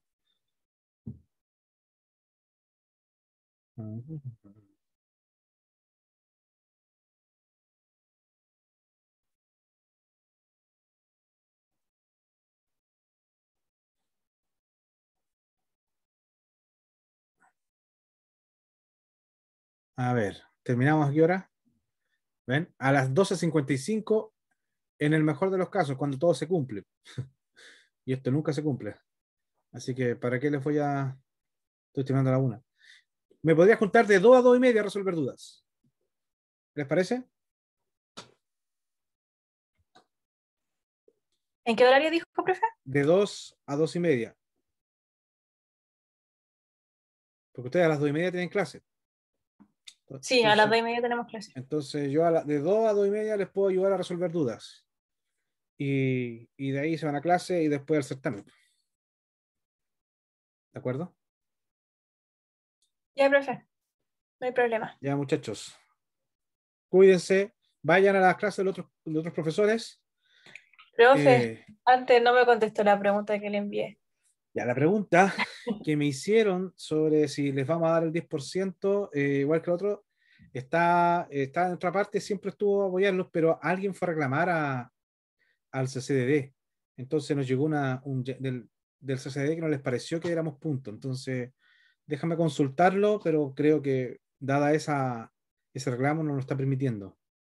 A: A ver, ¿terminamos a qué hora? ¿Ven? A las 12.55 en el mejor de los casos, cuando todo se cumple. *laughs* y esto nunca se cumple. Así que, ¿para qué les voy a...? Estoy estimando la una. Me podría juntar de 2 a 2 y media a resolver dudas. ¿Les parece?
B: ¿En qué horario dijo, profe?
A: De 2 a 2 y media. Porque ustedes a las 2 y media tienen clase sí, a las dos
B: y media tenemos clase.
A: Entonces yo de dos a dos y media les puedo ayudar a resolver dudas. Y, de ahí se van a clase y después al certamen. ¿De acuerdo?
B: Ya, profe. No hay problema.
A: Ya, muchachos. Cuídense. Vayan a las clases de otros, de otros profesores.
B: Profe, eh, antes no me contestó la pregunta que le envié
A: la pregunta que me hicieron sobre si les vamos a dar el 10%, eh, igual que el otro, está, está en otra parte, siempre estuvo apoyarlos, pero alguien fue a reclamar al CCDD. Entonces nos llegó una, del, del CCDD que no les pareció que éramos punto. Entonces, déjame consultarlo, pero creo que dada esa, ese reclamo no lo está permitiendo.